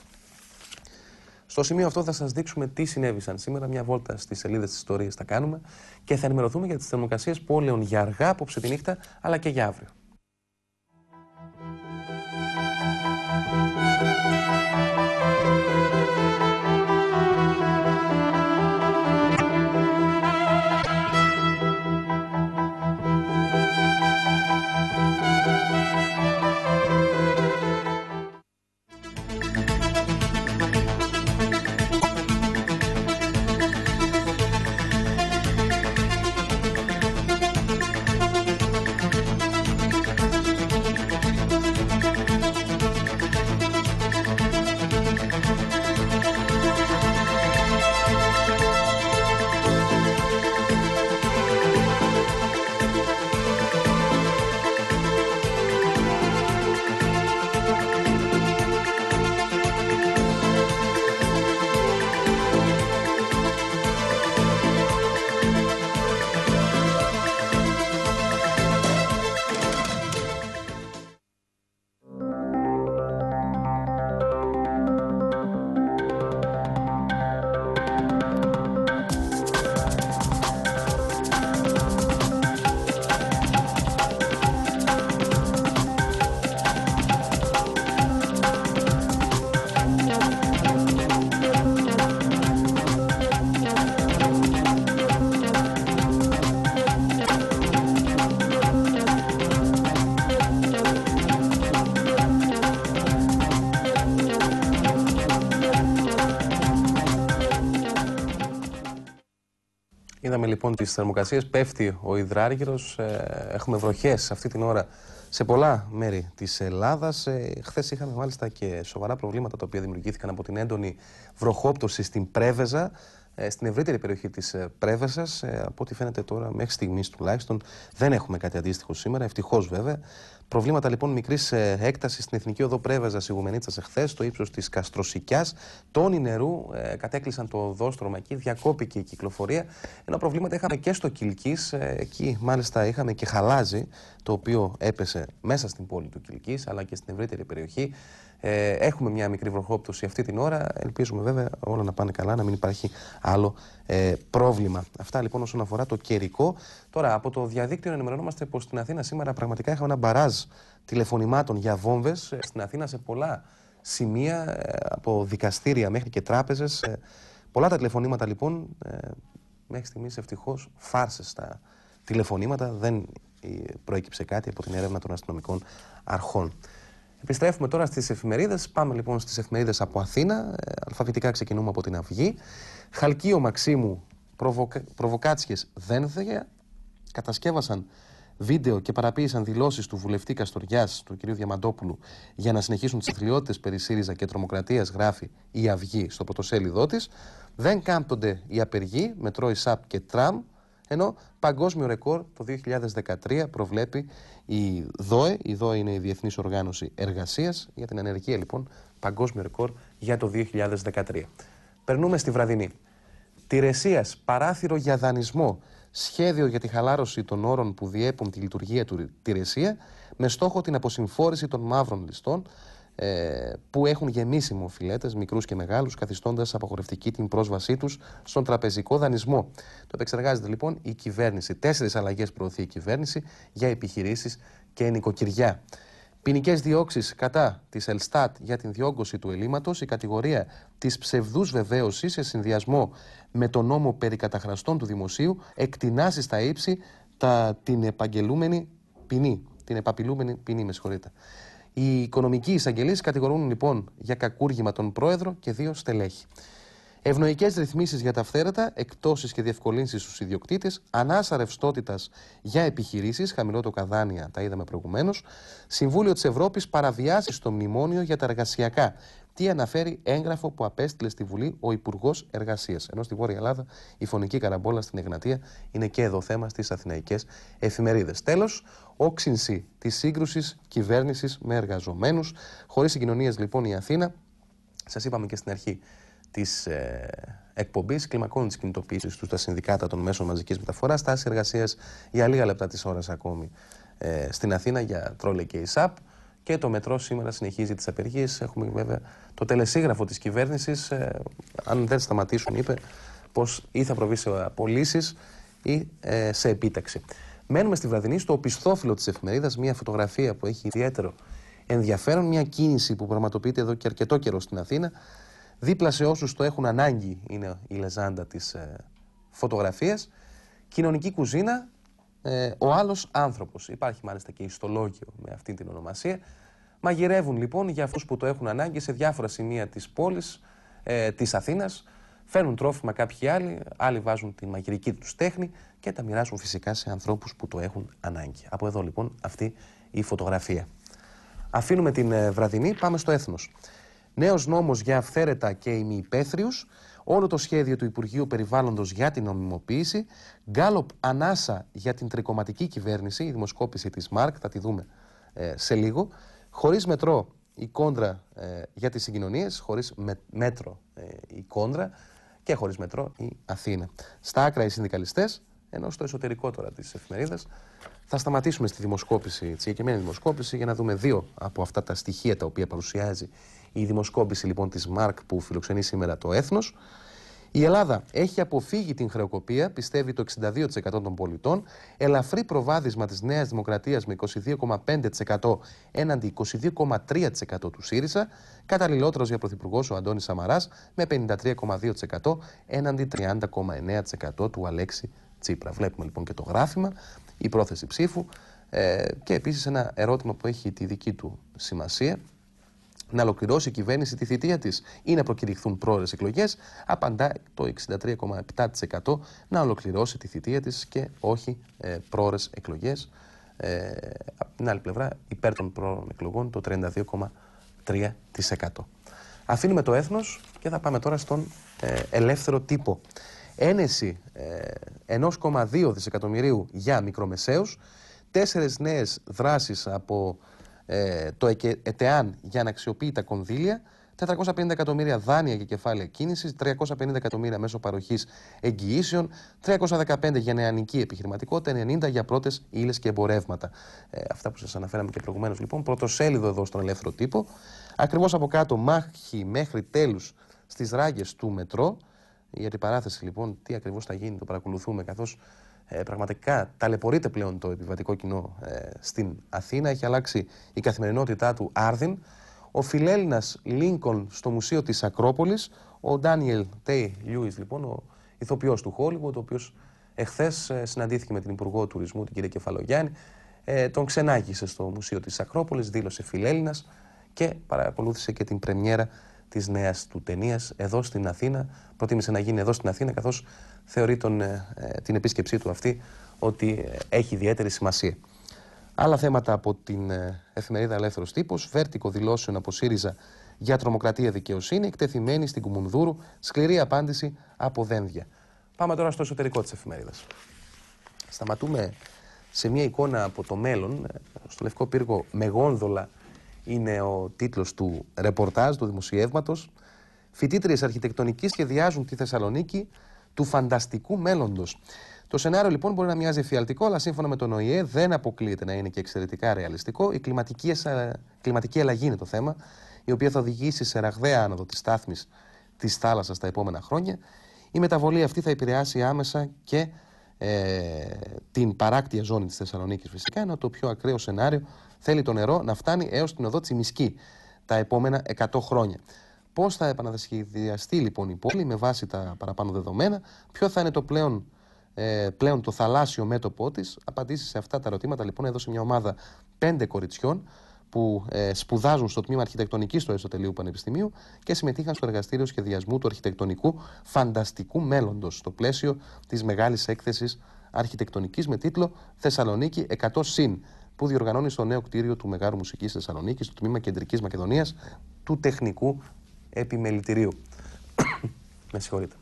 Στο σημείο αυτό θα σας δείξουμε τι συνέβησαν σήμερα. Μια βόλτα στις σελίδες της ιστορίας θα κάνουμε και θα ενημερωθούμε για τις θερμοκρασίες πόλεων για αργά απόψε τη νύχτα αλλά και για αύριο. λοιπόν τις θερμοκρασίες, πέφτει ο υδράργυρος. Ε, έχουμε βροχές αυτή την ώρα σε πολλά μέρη της Ελλάδας. Ε, Χθες είχαμε μάλιστα και σοβαρά προβλήματα τα οποία δημιουργήθηκαν από την έντονη βροχόπτωση στην Πρέβεζα. Ε, στην ευρύτερη περιοχή της ε, Πρέβεσας. Ε, από ό,τι φαίνεται τώρα, μέχρι στιγμής τουλάχιστον, δεν έχουμε κάτι αντίστοιχο σήμερα, ευτυχώς βέβαια. Προβλήματα λοιπόν μικρής έκτασης στην εθνική οδό Πρέβεζας Ιγουμενίτσα εχθέ, στο ύψος της Καστροσικιάς. Τόνοι νερού ε, κατέκλυσαν το οδόστρωμα εκεί, διακόπηκε η κυκλοφορία. Ένα προβλήματα είχαμε και στο Κυλκής. εκεί μάλιστα είχαμε και χαλάζι, το οποίο έπεσε μέσα στην πόλη του Κυλκής αλλά και στην ευρύτερη περιοχή. Ε, έχουμε μια μικρή βροχόπτωση αυτή την ώρα. Ελπίζουμε βέβαια όλα να πάνε καλά, να μην υπάρχει άλλο ε, πρόβλημα. Αυτά λοιπόν όσον αφορά το καιρικό. Τώρα από το διαδίκτυο ενημερωνόμαστε πως στην Αθήνα σήμερα πραγματικά είχαμε ένα μπαράζ τηλεφωνημάτων για βόμβες. Ε, στην Αθήνα σε πολλά σημεία, ε, από δικαστήρια μέχρι και τράπεζες. Ε, πολλά τα τηλεφωνήματα λοιπόν, μέχρι στιγμής ευτυχώς φάρσες τα τηλεφωνήματα. Δεν προέκυψε κάτι από την έρευνα των αστυνομικών αρχών. Επιστρέφουμε τώρα στις εφημερίδες. Πάμε λοιπόν στις εφημερίδες από Αθήνα. Ε, αλφαβητικά ξεκινούμε από την Αυγή. Χαλκίο Μαξίμου προβοκα... δεν δένθεγε. Κατασκεύασαν βίντεο και παραποίησαν δηλώσεις του βουλευτή Καστοριάς, του κ. Διαμαντόπουλου, για να συνεχίσουν τις αθλειότητες περί ΣΥΡΙΖΑ και τρομοκρατίας, γράφει η Αυγή στο πρωτοσέλιδό της. Δεν κάμπτονται οι απεργοί, μετρό, ΙΣΑΠ και τραμ. Ενώ παγκόσμιο ρεκόρ το 2013 προβλέπει η ΔΟΕ, η ΔΟΕ είναι η Διεθνής Οργάνωση Εργασίας, για την ανεργία λοιπόν παγκόσμιο ρεκόρ για το 2013. Περνούμε στη βραδινή. Τηρεσίας, παράθυρο για δανεισμό, σχέδιο για τη χαλάρωση των όρων που διέπουν τη λειτουργία του Τηρεσία με στόχο την αποσυμφόρηση των μαύρων ληστών ε, που έχουν γεμίσει μοφιλέτε, μικρούς και μεγάλους, καθιστώντας απαγορευτική την πρόσβασή τους στον τραπεζικό δανεισμό. Το επεξεργάζεται λοιπόν η κυβέρνηση. Τέσσερις αλλαγές προωθεί η κυβέρνηση για επιχειρήσεις και νοικοκυριά. Ποινικές διώξεις κατά της Ελστάτ για την διόγκωση του ελλείμματος, η κατηγορία της ψευδούς βεβαίωσης σε συνδυασμό με τον νόμο περί καταχραστών του δημοσίου εκτινάσει στα ύψη τα, την επαγγελούμενη ποινή. Την επαπειλούμενη ποινή, με συγχωρείτε. Οι οικονομικοί εισαγγελείς κατηγορούν λοιπόν για κακούργημα τον πρόεδρο και δύο στελέχη. Ευνοϊκές ρυθμίσεις για τα αυθαίρετα, εκτόσεις και διευκολύνσεις στους ιδιοκτήτες, ανάσα ρευστότητας για επιχειρήσεις, το καδάνια, τα είδαμε προηγουμένως. Συμβούλιο της Ευρώπης παραβιάσει στο μνημόνιο για τα εργασιακά. Τι αναφέρει έγγραφο που απέστειλε στη Βουλή ο Υπουργός Εργασίας. Ενώ στη Βόρεια Ελλάδα η φωνική καραμπόλα στην Εγνατία είναι και εδώ θέμα στις αθηναϊκές εφημερίδες. Τέλος, όξυνση της σύγκρουσης κυβέρνησης με εργαζομένους. Χωρίς συγκοινωνίες λοιπόν η Αθήνα, σας είπαμε και στην αρχή της ε, εκπομπής, κλιμακώνει τις κινητοποιήσεις τους στα συνδικάτα των μέσων μαζικής μεταφοράς, τάση εργασία για λίγα λεπτά της ώρας ακόμη ε, στην Αθήνα για τρόλε και ΙΣΑΠ. Και το μετρό σήμερα συνεχίζει τις απεργίες. Έχουμε βέβαια το τελεσίγραφο της κυβέρνησης. Ε, αν δεν σταματήσουν, είπε, πως ή θα προβεί σε απολύσεις ή ε, σε επίταξη. Μένουμε στη βραδινή, στο οπισθόφυλλο της εφημερίδας, μια φωτογραφία που έχει ιδιαίτερο ενδιαφέρον, μια κίνηση που πραγματοποιείται εδώ και αρκετό καιρό στην Αθήνα. Δίπλα σε όσους το έχουν ανάγκη είναι η λεζάντα της ε, φωτογραφίας. Κοινωνική κουζίνα, ε, ο άλλος άνθρωπος. Υπάρχει μάλιστα και ιστολόγιο με αυτή την ονομασία. Μαγειρεύουν λοιπόν για αυτούς που το έχουν ανάγκη σε διάφορα σημεία της πόλης, ε, της Αθήνας. Φέρνουν τρόφιμα κάποιοι άλλοι, άλλοι βάζουν τη μαγειρική τους τέχνη και τα μοιράζουν φυσικά σε ανθρώπους που το έχουν ανάγκη. Από εδώ λοιπόν αυτή η φωτογραφία. Αφήνουμε την ε, βραδινή, πάμε στο έθνος. Νέος νόμος για αυθαίρετα και ημιυπαίθριους, όλο το σχέδιο του Υπουργείου Περιβάλλοντος για την νομιμοποίηση, γκάλοπ ανάσα για την τρικοματική κυβέρνηση, η δημοσκόπηση της ΜΑΡΚ, θα τη δούμε ε, σε λίγο, χωρίς μετρό η κόντρα ε, για τις συγκοινωνίες, χωρίς μέτρο ε, η κόντρα, και χωρίς μετρό η Αθήνα. Στα άκρα οι συνδικαλιστές, ενώ στο εσωτερικό τώρα της εφημερίδας θα σταματήσουμε στη δημοσκόπηση, τη συγκεκριμένη δημοσκόπηση, για να δούμε δύο από αυτά τα στοιχεία τα οποία παρουσιάζει η δημοσκόπηση λοιπόν της ΜΑΡΚ που φιλοξενεί σήμερα το έθνος. Η Ελλάδα έχει αποφύγει την χρεοκοπία, πιστεύει το 62% των πολιτών, ελαφρύ προβάδισμα της Νέας Δημοκρατίας με 22,5% έναντι 22,3% του ΣΥΡΙΖΑ, καταλληλότερος για Πρωθυπουργός ο Αντώνης Σαμαράς με 53,2% έναντι 30,9% του Αλέξη Τσίπρα. Βλέπουμε λοιπόν και το γράφημα, η πρόθεση ψήφου ε, και επίσης ένα ερώτημα που έχει τη δική του σημασία να ολοκληρώσει η κυβέρνηση τη θητεία της ή να προκηρυχθούν πρόορες εκλογές, απαντά το 63,7% να ολοκληρώσει τη θητεία της και όχι ε, πρόορες εκλογές. Ε, από την άλλη πλευρά, υπέρ των πρόορων εκλογών το 32,3%. Αφήνουμε το έθνος και θα πάμε τώρα στον ε, ελεύθερο τύπο. Ένεση ε, 1,2 δισεκατομμυρίου για μικρομεσαίους, τέσσερις νέες δράσεις από ε, το ΕΤΕΑΝ για να αξιοποιεί τα κονδύλια, 450 εκατομμύρια δάνεια και κεφάλαια κίνησης, 350 εκατομμύρια μέσω παροχής εγγυήσεων, 315 για νεανική επιχειρηματικότητα, 90 για πρώτες ύλες και εμπορεύματα. Ε, αυτά που σας αναφέραμε και προηγουμένως λοιπόν. πρώτο σέλιδο εδώ στον ελεύθερο τύπο. Ακριβώς από κάτω, μάχη μέχρι τέλους στις ράγες του μετρό. Για την παράθεση λοιπόν, τι ακριβώς θα γίνει, το παρακολουθούμε καθώς ε, πραγματικά ταλαιπωρείται πλέον το επιβατικό κοινό ε, στην Αθήνα. Έχει αλλάξει η καθημερινότητά του άρδιν. Ο φιλέλληνας Λίνκον στο Μουσείο της Ακρόπολης, ο Ντάνιελ Τέι Λιούις, λοιπόν, ο ηθοποιός του χόλιγου, ο οποίος εχθές ε, συναντήθηκε με την Υπουργό Τουρισμού, την κυρία Κεφαλογιάννη, τον ξενάγησε στο Μουσείο της Ακρόπολης, δήλωσε Φιλέλληνας και παρακολούθησε και την πρεμιέρα της νέας του ταινίας εδώ στην Αθήνα. Προτίμησε να γίνει εδώ στην Αθήνα, καθώς θεωρεί τον, ε, την επίσκεψή του αυτή ότι ε, έχει ιδιαίτερη σημασία. Άλλα θέματα από την ε, εφημερίδα Ελεύθερος Τύπος. Βέρτικο δηλώσεων από ΣΥΡΙΖΑ για τρομοκρατία δικαιοσύνη, εκτεθειμένη στην Κουμουνδούρου, σκληρή απάντηση από δένδια. Πάμε τώρα στο εσωτερικό της εφημερίδας. Σταματούμε σε μια εικόνα από το μέλλον, στο Λευκό Πύργο, με γόνδολα είναι ο τίτλος του ρεπορτάζ, του δημοσιεύματος. Φοιτήτριες αρχιτεκτονικής σχεδιάζουν τη Θεσσαλονίκη του φανταστικού μέλλοντος. Το σενάριο λοιπόν μπορεί να μοιάζει εφιαλτικό, αλλά σύμφωνα με τον ΟΗΕ δεν αποκλείεται να είναι και εξαιρετικά ρεαλιστικό. Η κλιματική, κλιματική αλλαγή είναι το θέμα, η οποία θα οδηγήσει σε ραγδαία άνοδο της στάθμης της θάλασσας τα επόμενα χρόνια. Η μεταβολή αυτή θα επηρεάσει άμεσα και ε, την παράκτια ζώνη της Θεσσαλονίκης φυσικά, ενώ το πιο ακραίο σενάριο θέλει το νερό να φτάνει έως την οδό Τσιμισκή τα επόμενα 100 χρόνια. Πώς θα επανασχεδιαστεί λοιπόν η πόλη με βάση τα παραπάνω δεδομένα, ποιο θα είναι το πλέον, ε, πλέον το θαλάσσιο μέτωπό της. Απαντήσεις σε αυτά τα ερωτήματα λοιπόν έδωσε μια ομάδα πέντε κοριτσιών που ε, σπουδάζουν στο τμήμα αρχιτεκτονικής του Αριστοτελείου Πανεπιστημίου και συμμετείχαν στο εργαστήριο σχεδιασμού του αρχιτεκτονικού φανταστικού μέλλοντος στο πλαίσιο της μεγάλης έκθεσης αρχιτεκτονικής με τίτλο Θεσσαλονίκη 100 συν που διοργανώνει στο νέο κτίριο του Μεγάλου Μουσικής Θεσσαλονίκης, στο τμήμα Κεντρικής Μακεδονίας του Τεχνικού Επιμελητηρίου. *coughs* Με συγχωρείτε.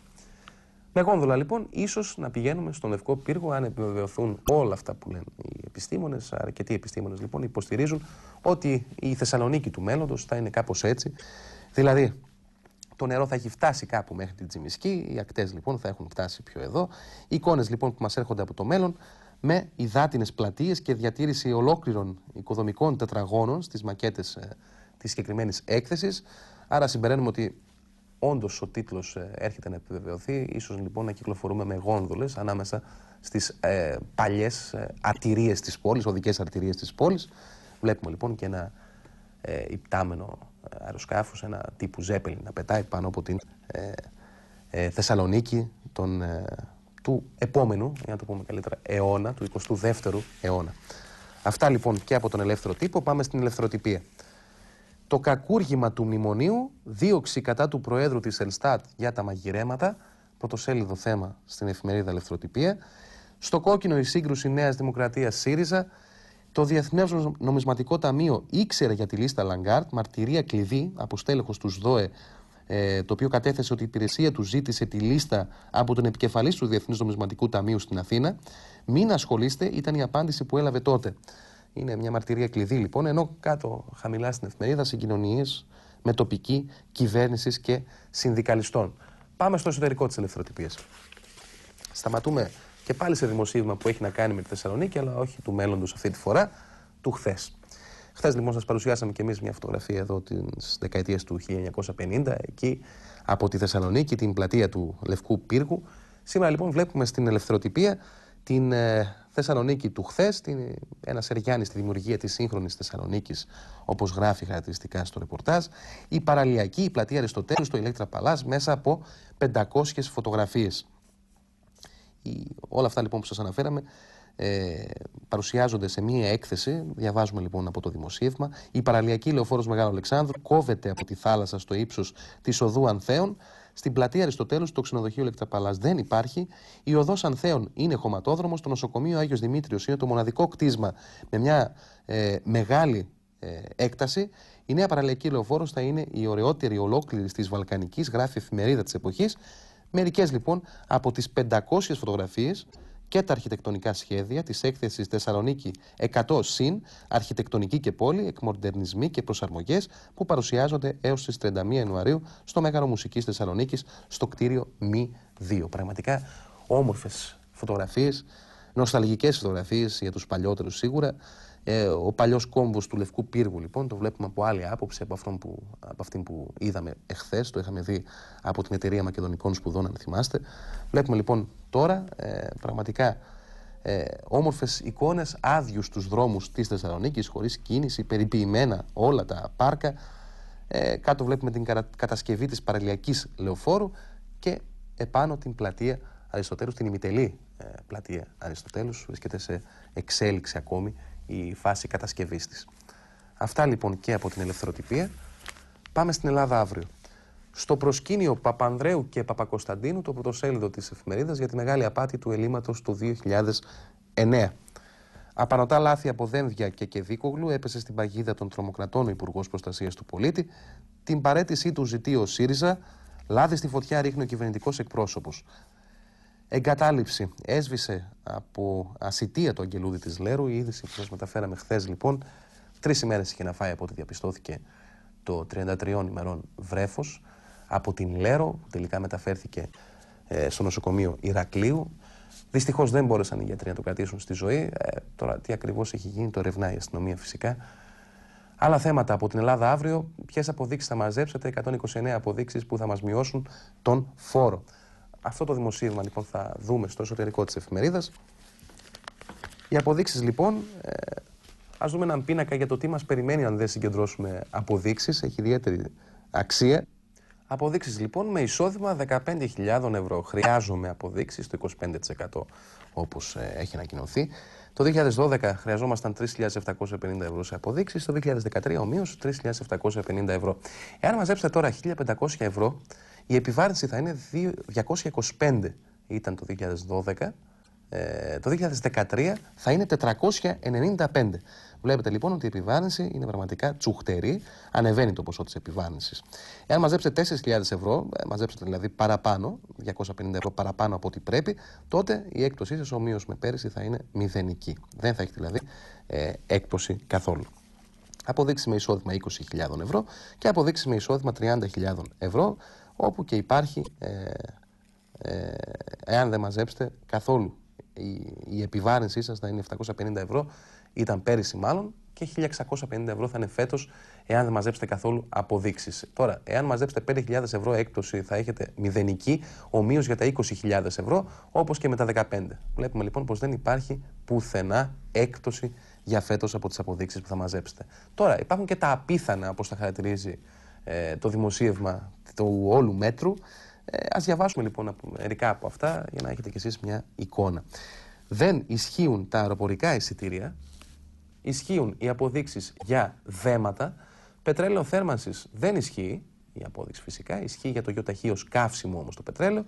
Με γόνδολα λοιπόν, ίσως να πηγαίνουμε στον Λευκό Πύργο, αν επιβεβαιωθούν όλα αυτά που λένε οι επιστήμονες. Αρκετοί επιστήμονες λοιπόν υποστηρίζουν ότι η Θεσσαλονίκη του μέλλοντος θα είναι κάπως έτσι. Δηλαδή, το νερό θα έχει φτάσει κάπου μέχρι την Τζιμισκή, οι ακτές λοιπόν θα έχουν φτάσει πιο εδώ. Οι εικόνες λοιπόν που μας έρχονται από το μέλλον με υδάτινες πλατείες και διατήρηση ολόκληρων οικοδομικών τετραγώνων στις μακέτες ε, της συγκεκριμένης έκθεσης. Άρα συμπεραίνουμε ότι όντως ο τίτλος ε, έρχεται να επιβεβαιωθεί, ίσως λοιπόν να κυκλοφορούμε με γόνδολες ανάμεσα στις ε, παλιές ε, της πόλης, οδικές αρτηρίες της πόλης. Βλέπουμε λοιπόν και ένα ε, υπτάμενο αεροσκάφος, ένα τύπου Ζέπελι να πετάει πάνω από την ε, Θεσσαλονίκη των του επόμενου, για να το πούμε καλύτερα, αιώνα, του 22ου αιώνα. Αυτά λοιπόν και από τον ελεύθερο τύπο. Πάμε στην ελευθεροτυπία. Το κακούργημα του μνημονίου, δίωξη κατά του Προέδρου της Ελστάτ για τα μαγειρέματα, πρωτοσέλιδο θέμα στην εφημερίδα Ελευθεροτυπία. Στο κόκκινο η σύγκρουση Νέας Δημοκρατίας ΣΥΡΙΖΑ. Το διεθνές Νομισματικό Ταμείο ήξερε για τη λίστα Λαγκάρτ, μαρτυρία κλειδί από του ΣΔΟΕ ε, το οποίο κατέθεσε ότι η υπηρεσία του ζήτησε τη λίστα από τον επικεφαλής του Διεθνούς Νομισματικού Ταμείου στην Αθήνα. Μην ασχολείστε, ήταν η απάντηση που έλαβε τότε. Είναι μια μαρτυρία κλειδί λοιπόν, ενώ κάτω χαμηλά στην εφημερίδα συγκοινωνίες με τοπική κυβέρνηση και συνδικαλιστών. Πάμε στο εσωτερικό της ελευθεροτυπίας. Σταματούμε και πάλι σε δημοσίευμα που έχει να κάνει με τη Θεσσαλονίκη, αλλά όχι του μέλλοντος αυτή τη φορά, του χθες. Χθες λοιπόν σας παρουσιάσαμε και εμείς μια φωτογραφία εδώ της δεκαετίας του 1950, εκεί από τη Θεσσαλονίκη, την πλατεία του Λευκού Πύργου. Σήμερα λοιπόν βλέπουμε στην Ελευθεροτυπία την ε, Θεσσαλονίκη του χθες, ένα Σεριάνη στη δημιουργία της σύγχρονης Θεσσαλονίκης, όπως γράφει χαρακτηριστικά στο ρεπορτάζ, η παραλιακή η πλατεία Αριστοτέλου στο Ηλέκτρα Παλά μέσα από 500 φωτογραφίε. Όλα αυτά λοιπόν που σας αναφέραμε ε, παρουσιάζονται σε μία έκθεση. Διαβάζουμε λοιπόν από το δημοσίευμα. Η παραλιακή λεωφόρος Μεγάλο Αλεξάνδρου κόβεται από τη θάλασσα στο ύψος της οδού Ανθέων. Στην πλατεία Αριστοτέλους, το ξενοδοχείο Λεκταπαλά δεν υπάρχει. Η οδός Ανθέων είναι χωματόδρομος. Το νοσοκομείο Άγιος Δημήτριος είναι το μοναδικό κτίσμα με μια ε, μεγάλη ε, έκταση. Η νέα παραλιακή λεωφόρος θα είναι η ωραιότερη ολόκληρη της Βαλκανικής, γράφει εφημερίδα της εποχής. Μερικές λοιπόν από τις 500 φωτογραφίες και τα αρχιτεκτονικά σχέδια της έκθεσης Θεσσαλονίκη 100 συν Αρχιτεκτονική και Πόλη, Εκμοντερνισμοί και Προσαρμογές που παρουσιάζονται έως τις 31 Ιανουαρίου στο Μέγαρο Μουσικής Θεσσαλονίκης, στο κτίριο ΜΗ 2. Πραγματικά όμορφες φωτογραφίες, νοσταλγικές φωτογραφίες για τους παλιότερους σίγουρα. Ε, ο παλιός κόμβος του Λευκού Πύργου, λοιπόν, το βλέπουμε από άλλη άποψη από, αυτόν που, αυτή που είδαμε εχθές. Το είχαμε δει από την Εταιρεία Μακεδονικών Σπουδών, αν θυμάστε. Βλέπουμε λοιπόν τώρα ε, πραγματικά ε, όμορφες εικόνες άδειους του δρόμους της Θεσσαλονίκης, χωρίς κίνηση, περιποιημένα όλα τα πάρκα. Ε, κάτω βλέπουμε την κατασκευή της παραλιακής λεωφόρου και επάνω την πλατεία Αριστοτέλους, την ημιτελή ε, πλατεία Αριστοτέλους, βρίσκεται σε εξέλιξη ακόμη η φάση κατασκευής της. Αυτά λοιπόν και από την ελευθεροτυπία. Πάμε στην Ελλάδα αύριο. Στο προσκήνιο Παπανδρέου και Παπακοσταντίνου, το πρωτοσέλιδο της εφημερίδας για τη μεγάλη απάτη του ελλείμματος του 2009. Απανοτά λάθη από Δένδια και Κεδίκογλου έπεσε στην παγίδα των τρομοκρατών ο Υπουργός Προστασίας του Πολίτη. Την παρέτησή του ζητεί ο ΣΥΡΙΖΑ. Λάδι στη φωτιά ρίχνει ο κυβερνητικός εκπρόσωπος εγκατάλειψη. Έσβησε από ασυτεία το αγγελούδι της Λέρου. Η είδηση που σας μεταφέραμε χθες λοιπόν, Τρεις ημέρες είχε να φάει από ό,τι διαπιστώθηκε το 33 ημερών βρέφος από την Λέρο, που τελικά μεταφέρθηκε ε, στο νοσοκομείο Ηρακλείου. Δυστυχώς δεν μπόρεσαν οι γιατροί να το κρατήσουν στη ζωή. Ε, τώρα τι ακριβώς έχει γίνει, το ερευνάει η αστυνομία φυσικά. Άλλα θέματα από την Ελλάδα αύριο. Ποιες αποδείξεις θα μαζέψετε, 129 αποδείξεις που θα μας μειώσουν τον φόρο. Αυτό το δημοσίευμα λοιπόν θα δούμε στο εσωτερικό της εφημερίδας. Οι αποδείξεις λοιπόν, ε, ας δούμε έναν πίνακα για το τι μας περιμένει αν δεν συγκεντρώσουμε αποδείξεις, έχει ιδιαίτερη αξία. Αποδείξεις λοιπόν με εισόδημα 15.000 ευρώ. Χρειάζομαι αποδείξεις, το 25% όπως ε, έχει ανακοινωθεί. Το 2012 χρειαζόμασταν 3.750 ευρώ σε αποδείξεις, το 2013 ομοίω 3.750 ευρώ. Εάν μαζέψετε τώρα 1.500 ευρώ, η επιβάρυνση θα είναι 225 ήταν το 2012, ε, το 2013 θα είναι 495. Βλέπετε λοιπόν ότι η επιβάρυνση είναι πραγματικά τσουχτερή, ανεβαίνει το ποσό της επιβάρυνσης. Εάν μαζέψετε 4.000 ευρώ, ε, μαζέψετε δηλαδή παραπάνω, 250 ευρώ παραπάνω από ό,τι πρέπει, τότε η έκπτωσή σας ομοίω με πέρυσι θα είναι μηδενική. Δεν θα έχει δηλαδή ε, έκπτωση καθόλου. Αποδείξει με εισόδημα 20.000 ευρώ και αποδείξει με εισόδημα 30.000 ευρώ, όπου και υπάρχει, ε, ε, εάν δεν μαζέψετε καθόλου η, η επιβάρυνσή σας θα είναι 750 ευρώ ήταν πέρυσι μάλλον και 1650 ευρώ θα είναι φέτος, εάν δεν μαζέψετε καθόλου αποδείξεις. Τώρα, εάν μαζέψετε 5.000 ευρώ έκπτωση, θα έχετε μηδενική, ομοίως για τα 20.000 ευρώ, όπως και με τα 15. Βλέπουμε λοιπόν πως δεν υπάρχει πουθενά έκπτωση για φέτος από τις αποδείξεις που θα μαζέψετε. Τώρα, υπάρχουν και τα απίθανα, όπως τα χαρακτηρίζει ε, το δημοσίευμα του όλου μέτρου. Ε, ας διαβάσουμε λοιπόν μερικά από αυτά για να έχετε κι εσείς μια εικόνα. Δεν ισχύουν τα αεροπορικά εισιτήρια ισχύουν οι αποδείξεις για δέματα. Πετρέλαιο θέρμανσης δεν ισχύει, η απόδειξη φυσικά, ισχύει για το γιοταχείο καύσιμο όμως το πετρέλαιο.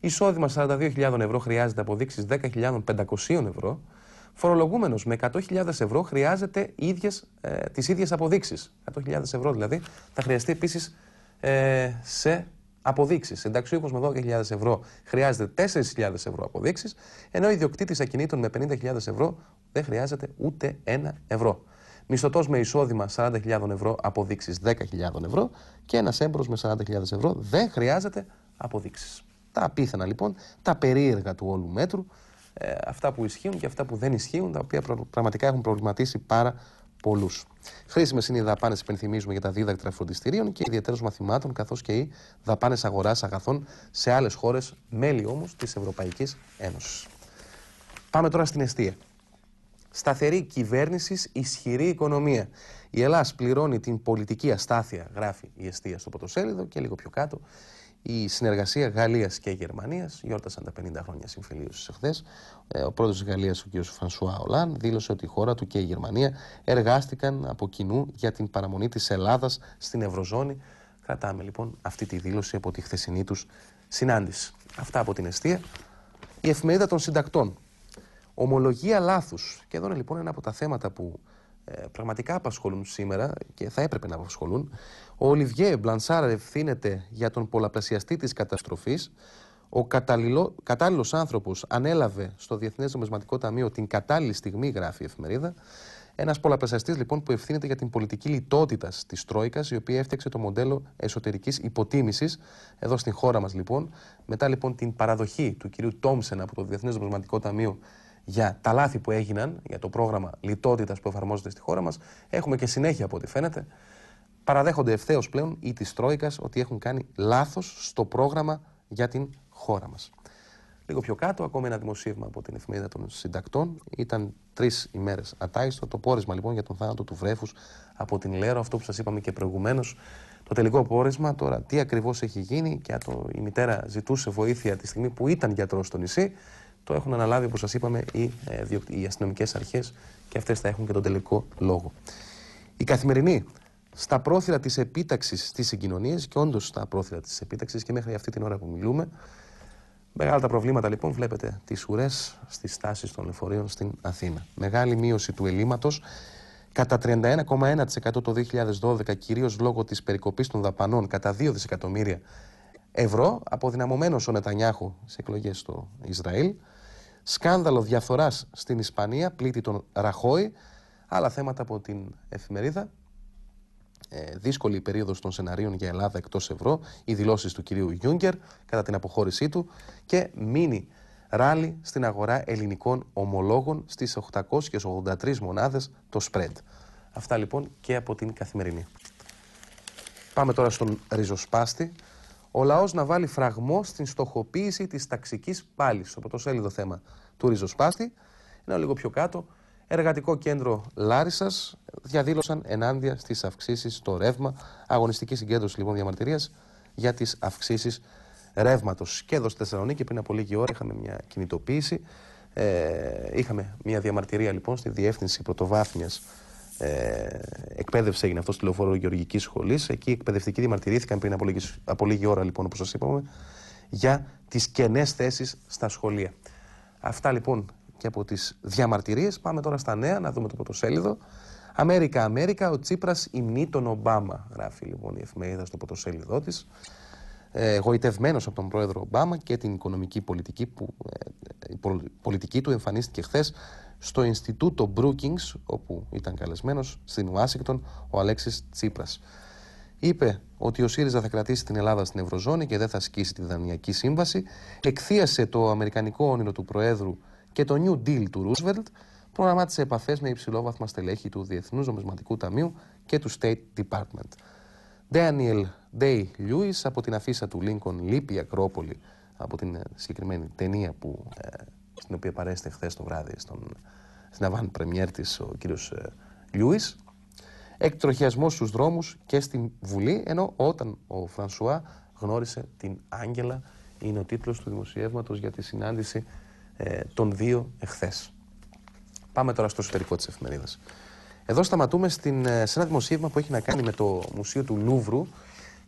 Εισόδημα 42.000 ευρώ χρειάζεται αποδείξεις 10.500 ευρώ. Φορολογούμενος με 100.000 ευρώ χρειάζεται ίδιες, ε, τις ίδιες αποδείξεις. 100.000 ευρώ δηλαδή θα χρειαστεί επίσης ε, σε Αποδείξεις. Συνταξιούχο με 12.000 ευρώ χρειάζεται 4.000 ευρώ αποδείξεις, ενώ ιδιοκτήτης ακινήτων με 50.000 ευρώ δεν χρειάζεται ούτε ένα ευρώ. Μισθωτός με εισόδημα 40.000 ευρώ, αποδείξεις 10.000 ευρώ και ένας έμπορος με 40.000 ευρώ δεν χρειάζεται αποδείξεις. Τα απίθανα λοιπόν, τα περίεργα του όλου μέτρου, ε, αυτά που ισχύουν και αυτά που δεν ισχύουν, τα οποία πραγματικά έχουν προβληματίσει πάρα πολλούς. Χρήσιμες είναι οι δαπάνες, υπενθυμίζουμε, για τα δίδακτρα φροντιστηρίων και ιδιαίτερως μαθημάτων, καθώς και οι δαπάνες αγοράς αγαθών σε άλλες χώρες, μέλη όμως της Ευρωπαϊκής Ένωσης. Πάμε τώρα στην αιστεία. Σταθερή κυβέρνηση, ισχυρή οικονομία. Η Ελλάδα πληρώνει την πολιτική αστάθεια, γράφει η αιστεία στο πρωτοσέλιδο και λίγο πιο κάτω. Η συνεργασία Γαλλίας και Γερμανίας γιόρτασαν τα 50 χρόνια συμφιλίωσης εχθές. Ε, ο πρόεδρος της Γαλλίας, ο κ. Φρανσουά Ολάν, δήλωσε ότι η χώρα του και η Γερμανία εργάστηκαν από κοινού για την παραμονή της Ελλάδας στην Ευρωζώνη. Κρατάμε λοιπόν αυτή τη δήλωση από τη χθεσινή τους συνάντηση. Αυτά από την αιστεία. Η εφημερίδα των συντακτών. Ομολογία λάθους. Και εδώ είναι λοιπόν ένα από τα θέματα που ε, πραγματικά απασχολούν σήμερα και θα έπρεπε να απασχολούν. Ο Ολιβιέ Μπλανσάρ ευθύνεται για τον πολλαπλασιαστή της καταστροφής. Ο κατάλληλο άνθρωπος ανέλαβε στο Διεθνές Ταμείο την κατάλληλη στιγμή, γράφει η εφημερίδα. Ένας πολλαπλασιαστής λοιπόν που ευθύνεται για την πολιτική λιτότητα της Τρόικας, η οποία έφτιαξε το μοντέλο εσωτερικής υποτίμησης εδώ στην χώρα μας λοιπόν. Μετά λοιπόν την παραδοχή του κυρίου Τόμσεν από το Διεθνές Ταμείο για τα λάθη που έγιναν, για το πρόγραμμα λιτότητας που εφαρμόζεται στη χώρα μας. Έχουμε και συνέχεια από ό,τι φαίνεται. Παραδέχονται ευθέως πλέον ή της Τρόικας ότι έχουν κάνει λάθος στο πρόγραμμα για την χώρα μας. Λίγο πιο κάτω, ακόμα ένα δημοσίευμα από την εφημερίδα των συντακτών. Ήταν τρεις ημέρες ατάιστο. Το πόρισμα λοιπόν για τον θάνατο του βρέφους από την Λέρο, αυτό που σας είπαμε και προηγουμένως. Το τελικό πόρισμα τώρα, τι ακριβώς έχει γίνει και το, η μητέρα ζητούσε βοήθεια τη στιγμή που ήταν γιατρός στο νησί το έχουν αναλάβει, όπως σας είπαμε, οι, ε, οι αρχές και αυτές θα έχουν και τον τελικό λόγο. Η καθημερινή στα πρόθυρα της επίταξης τη συγκοινωνία και όντως στα πρόθυρα της επίταξης και μέχρι αυτή την ώρα που μιλούμε. Μεγάλα τα προβλήματα λοιπόν βλέπετε τις ουρές στις τάσεις των λεωφορείων στην Αθήνα. Μεγάλη μείωση του ελλείμματος κατά 31,1% το 2012 κυρίως λόγω της περικοπής των δαπανών κατά 2 δισεκατομμύρια ευρώ αποδυναμωμένος ο Νετανιάχου σε εκλογές στο Ισραήλ. Σκάνδαλο διαφθοράς στην Ισπανία, πλήττει τον Ραχώη. Άλλα θέματα από την εφημερίδα. Ε, δύσκολη περίοδος των σεναρίων για Ελλάδα εκτός ευρώ. Οι δηλώσεις του κυρίου Γιούγκερ κατά την αποχώρησή του. Και μίνι ράλι στην αγορά ελληνικών ομολόγων στις 883 μονάδες το spread. Αυτά λοιπόν και από την καθημερινή. Πάμε τώρα στον ριζοσπάστη ο λαός να βάλει φραγμό στην στοχοποίηση της ταξικής πάλι. Στο πρωτοσέλιδο θέμα του ριζοσπάστη. Ένα λίγο πιο κάτω, εργατικό κέντρο Λάρισας διαδήλωσαν ενάντια στις αυξήσεις στο ρεύμα. Αγωνιστική συγκέντρωση λοιπόν διαμαρτυρίας για τις αυξήσεις ρεύματος. Και εδώ στη Θεσσαλονίκη πριν από λίγη ώρα είχαμε μια κινητοποίηση. Ε, είχαμε μια διαμαρτυρία λοιπόν στη διεύθυνση πρωτοβάθμιας ε, εκπαίδευση έγινε αυτός στη λεωφόρο Γεωργικής Σχολής. Εκεί οι εκπαιδευτικοί διαμαρτυρήθηκαν πριν από λίγη, από λίγη ώρα, λοιπόν, όπως σας είπαμε, για τις κενές θέσεις στα σχολεία. Αυτά λοιπόν και από τις διαμαρτυρίες. Πάμε τώρα στα νέα, να δούμε το πρωτοσέλιδο. Αμέρικα, Αμέρικα, ο Τσίπρας υμνεί τον Ομπάμα, γράφει λοιπόν η εφημερίδα στο πρωτοσέλιδό της. Εγωιτευμένο από τον πρόεδρο Ομπάμα και την οικονομική πολιτική που ε, η πολιτική του εμφανίστηκε χθες στο Ινστιτούτο Brookings, όπου ήταν καλεσμένος, στην Ουάσιγκτον, ο Αλέξης Τσίπρας. Είπε ότι ο ΣΥΡΙΖΑ θα κρατήσει την Ελλάδα στην Ευρωζώνη και δεν θα σκίσει τη Δανειακή Σύμβαση. Εκθίασε το αμερικανικό όνειρο του Προέδρου και το New Deal του Ρούσβελτ. Προγραμμάτισε επαφές με υψηλόβαθμα στελέχη του Διεθνούς Νομισματικού Ταμείου και του State Department. Daniel Day Lewis από την αφίσα του Lincoln λείπει η Ακρόπολη από την συγκεκριμένη ταινία που ε, στην οποία παρέστηκε χθες το βράδυ στον, στην Αβάν Πρεμιέρ της ο κύριος ε, Λιούις, εκτροχιασμός στους δρόμους και στην Βουλή, ενώ όταν ο Φρανσουά γνώρισε την Άγγελα, είναι ο τίτλος του δημοσιεύματος για τη συνάντηση ε, των δύο εχθές. Πάμε τώρα στο εσωτερικό της Εφημερίδας. Εδώ σταματούμε στην, ε, σε ένα δημοσίευμα που έχει να κάνει με το Μουσείο του Λούβρου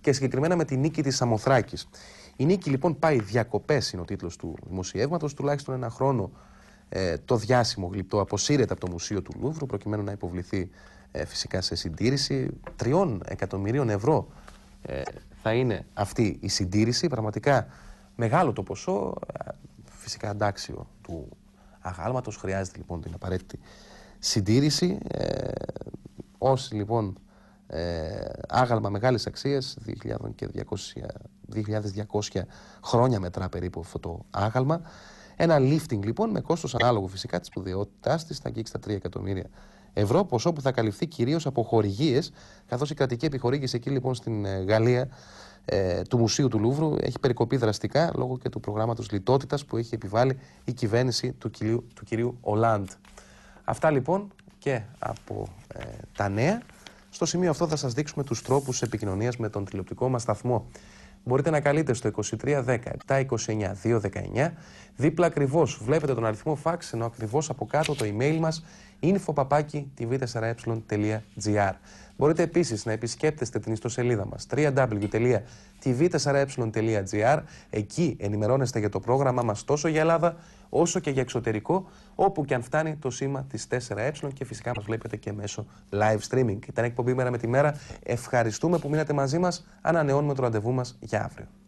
και συγκεκριμένα με τη νίκη της Σαμοθράκης. Η νίκη λοιπόν πάει διακοπές, είναι ο τίτλος του δημοσιεύματος, τουλάχιστον ένα χρόνο ε, το διάσημο γλυπτό αποσύρεται από το Μουσείο του Λούβρου προκειμένου να υποβληθεί ε, φυσικά σε συντήρηση. Τριών εκατομμυρίων ευρώ ε, θα είναι αυτή η συντήρηση. Πραγματικά μεγάλο το ποσό, ε, φυσικά αντάξιο του αγάλματος. Χρειάζεται λοιπόν την απαραίτητη συντήρηση. όσοι λοιπόν ε, άγαλμα μεγάλης αξίας, 2.200, χρόνια μετρά περίπου αυτό το άγαλμα. Ένα lifting λοιπόν με κόστος ανάλογο φυσικά της σπουδαιότητάς της θα αγγίξει τα 3 εκατομμύρια ευρώ, ποσό που θα καλυφθεί κυρίως από χορηγίες, καθώς η κρατική επιχορήγηση εκεί λοιπόν στην ε, Γαλλία ε, του Μουσείου του Λούβρου έχει περικοπεί δραστικά λόγω και του προγράμματος λιτότητας που έχει επιβάλει η κυβέρνηση του κυρίου, του Ολάντ. Αυτά λοιπόν και από ε, τα νέα. Στο σημείο αυτό θα σας δείξουμε τους τρόπους επικοινωνίας με τον τηλεοπτικό μας σταθμό. Μπορείτε να καλείτε στο 2310-729-219. Δίπλα ακριβώς βλέπετε τον αριθμό fax, ενώ ακριβώς από κάτω το email μας infopapaki.tv4e.gr. Μπορείτε επίσης να επισκέπτεστε την ιστοσελίδα μας www.tv4e.gr. Εκεί ενημερώνεστε για το πρόγραμμά μας τόσο για Ελλάδα όσο και για εξωτερικό, όπου και αν φτάνει το σήμα της 4Ε και φυσικά μας βλέπετε και μέσω live streaming. Ήταν εκπομπή μέρα με τη μέρα. Ευχαριστούμε που μείνατε μαζί μας. Ανανεώνουμε το ραντεβού μας για αύριο.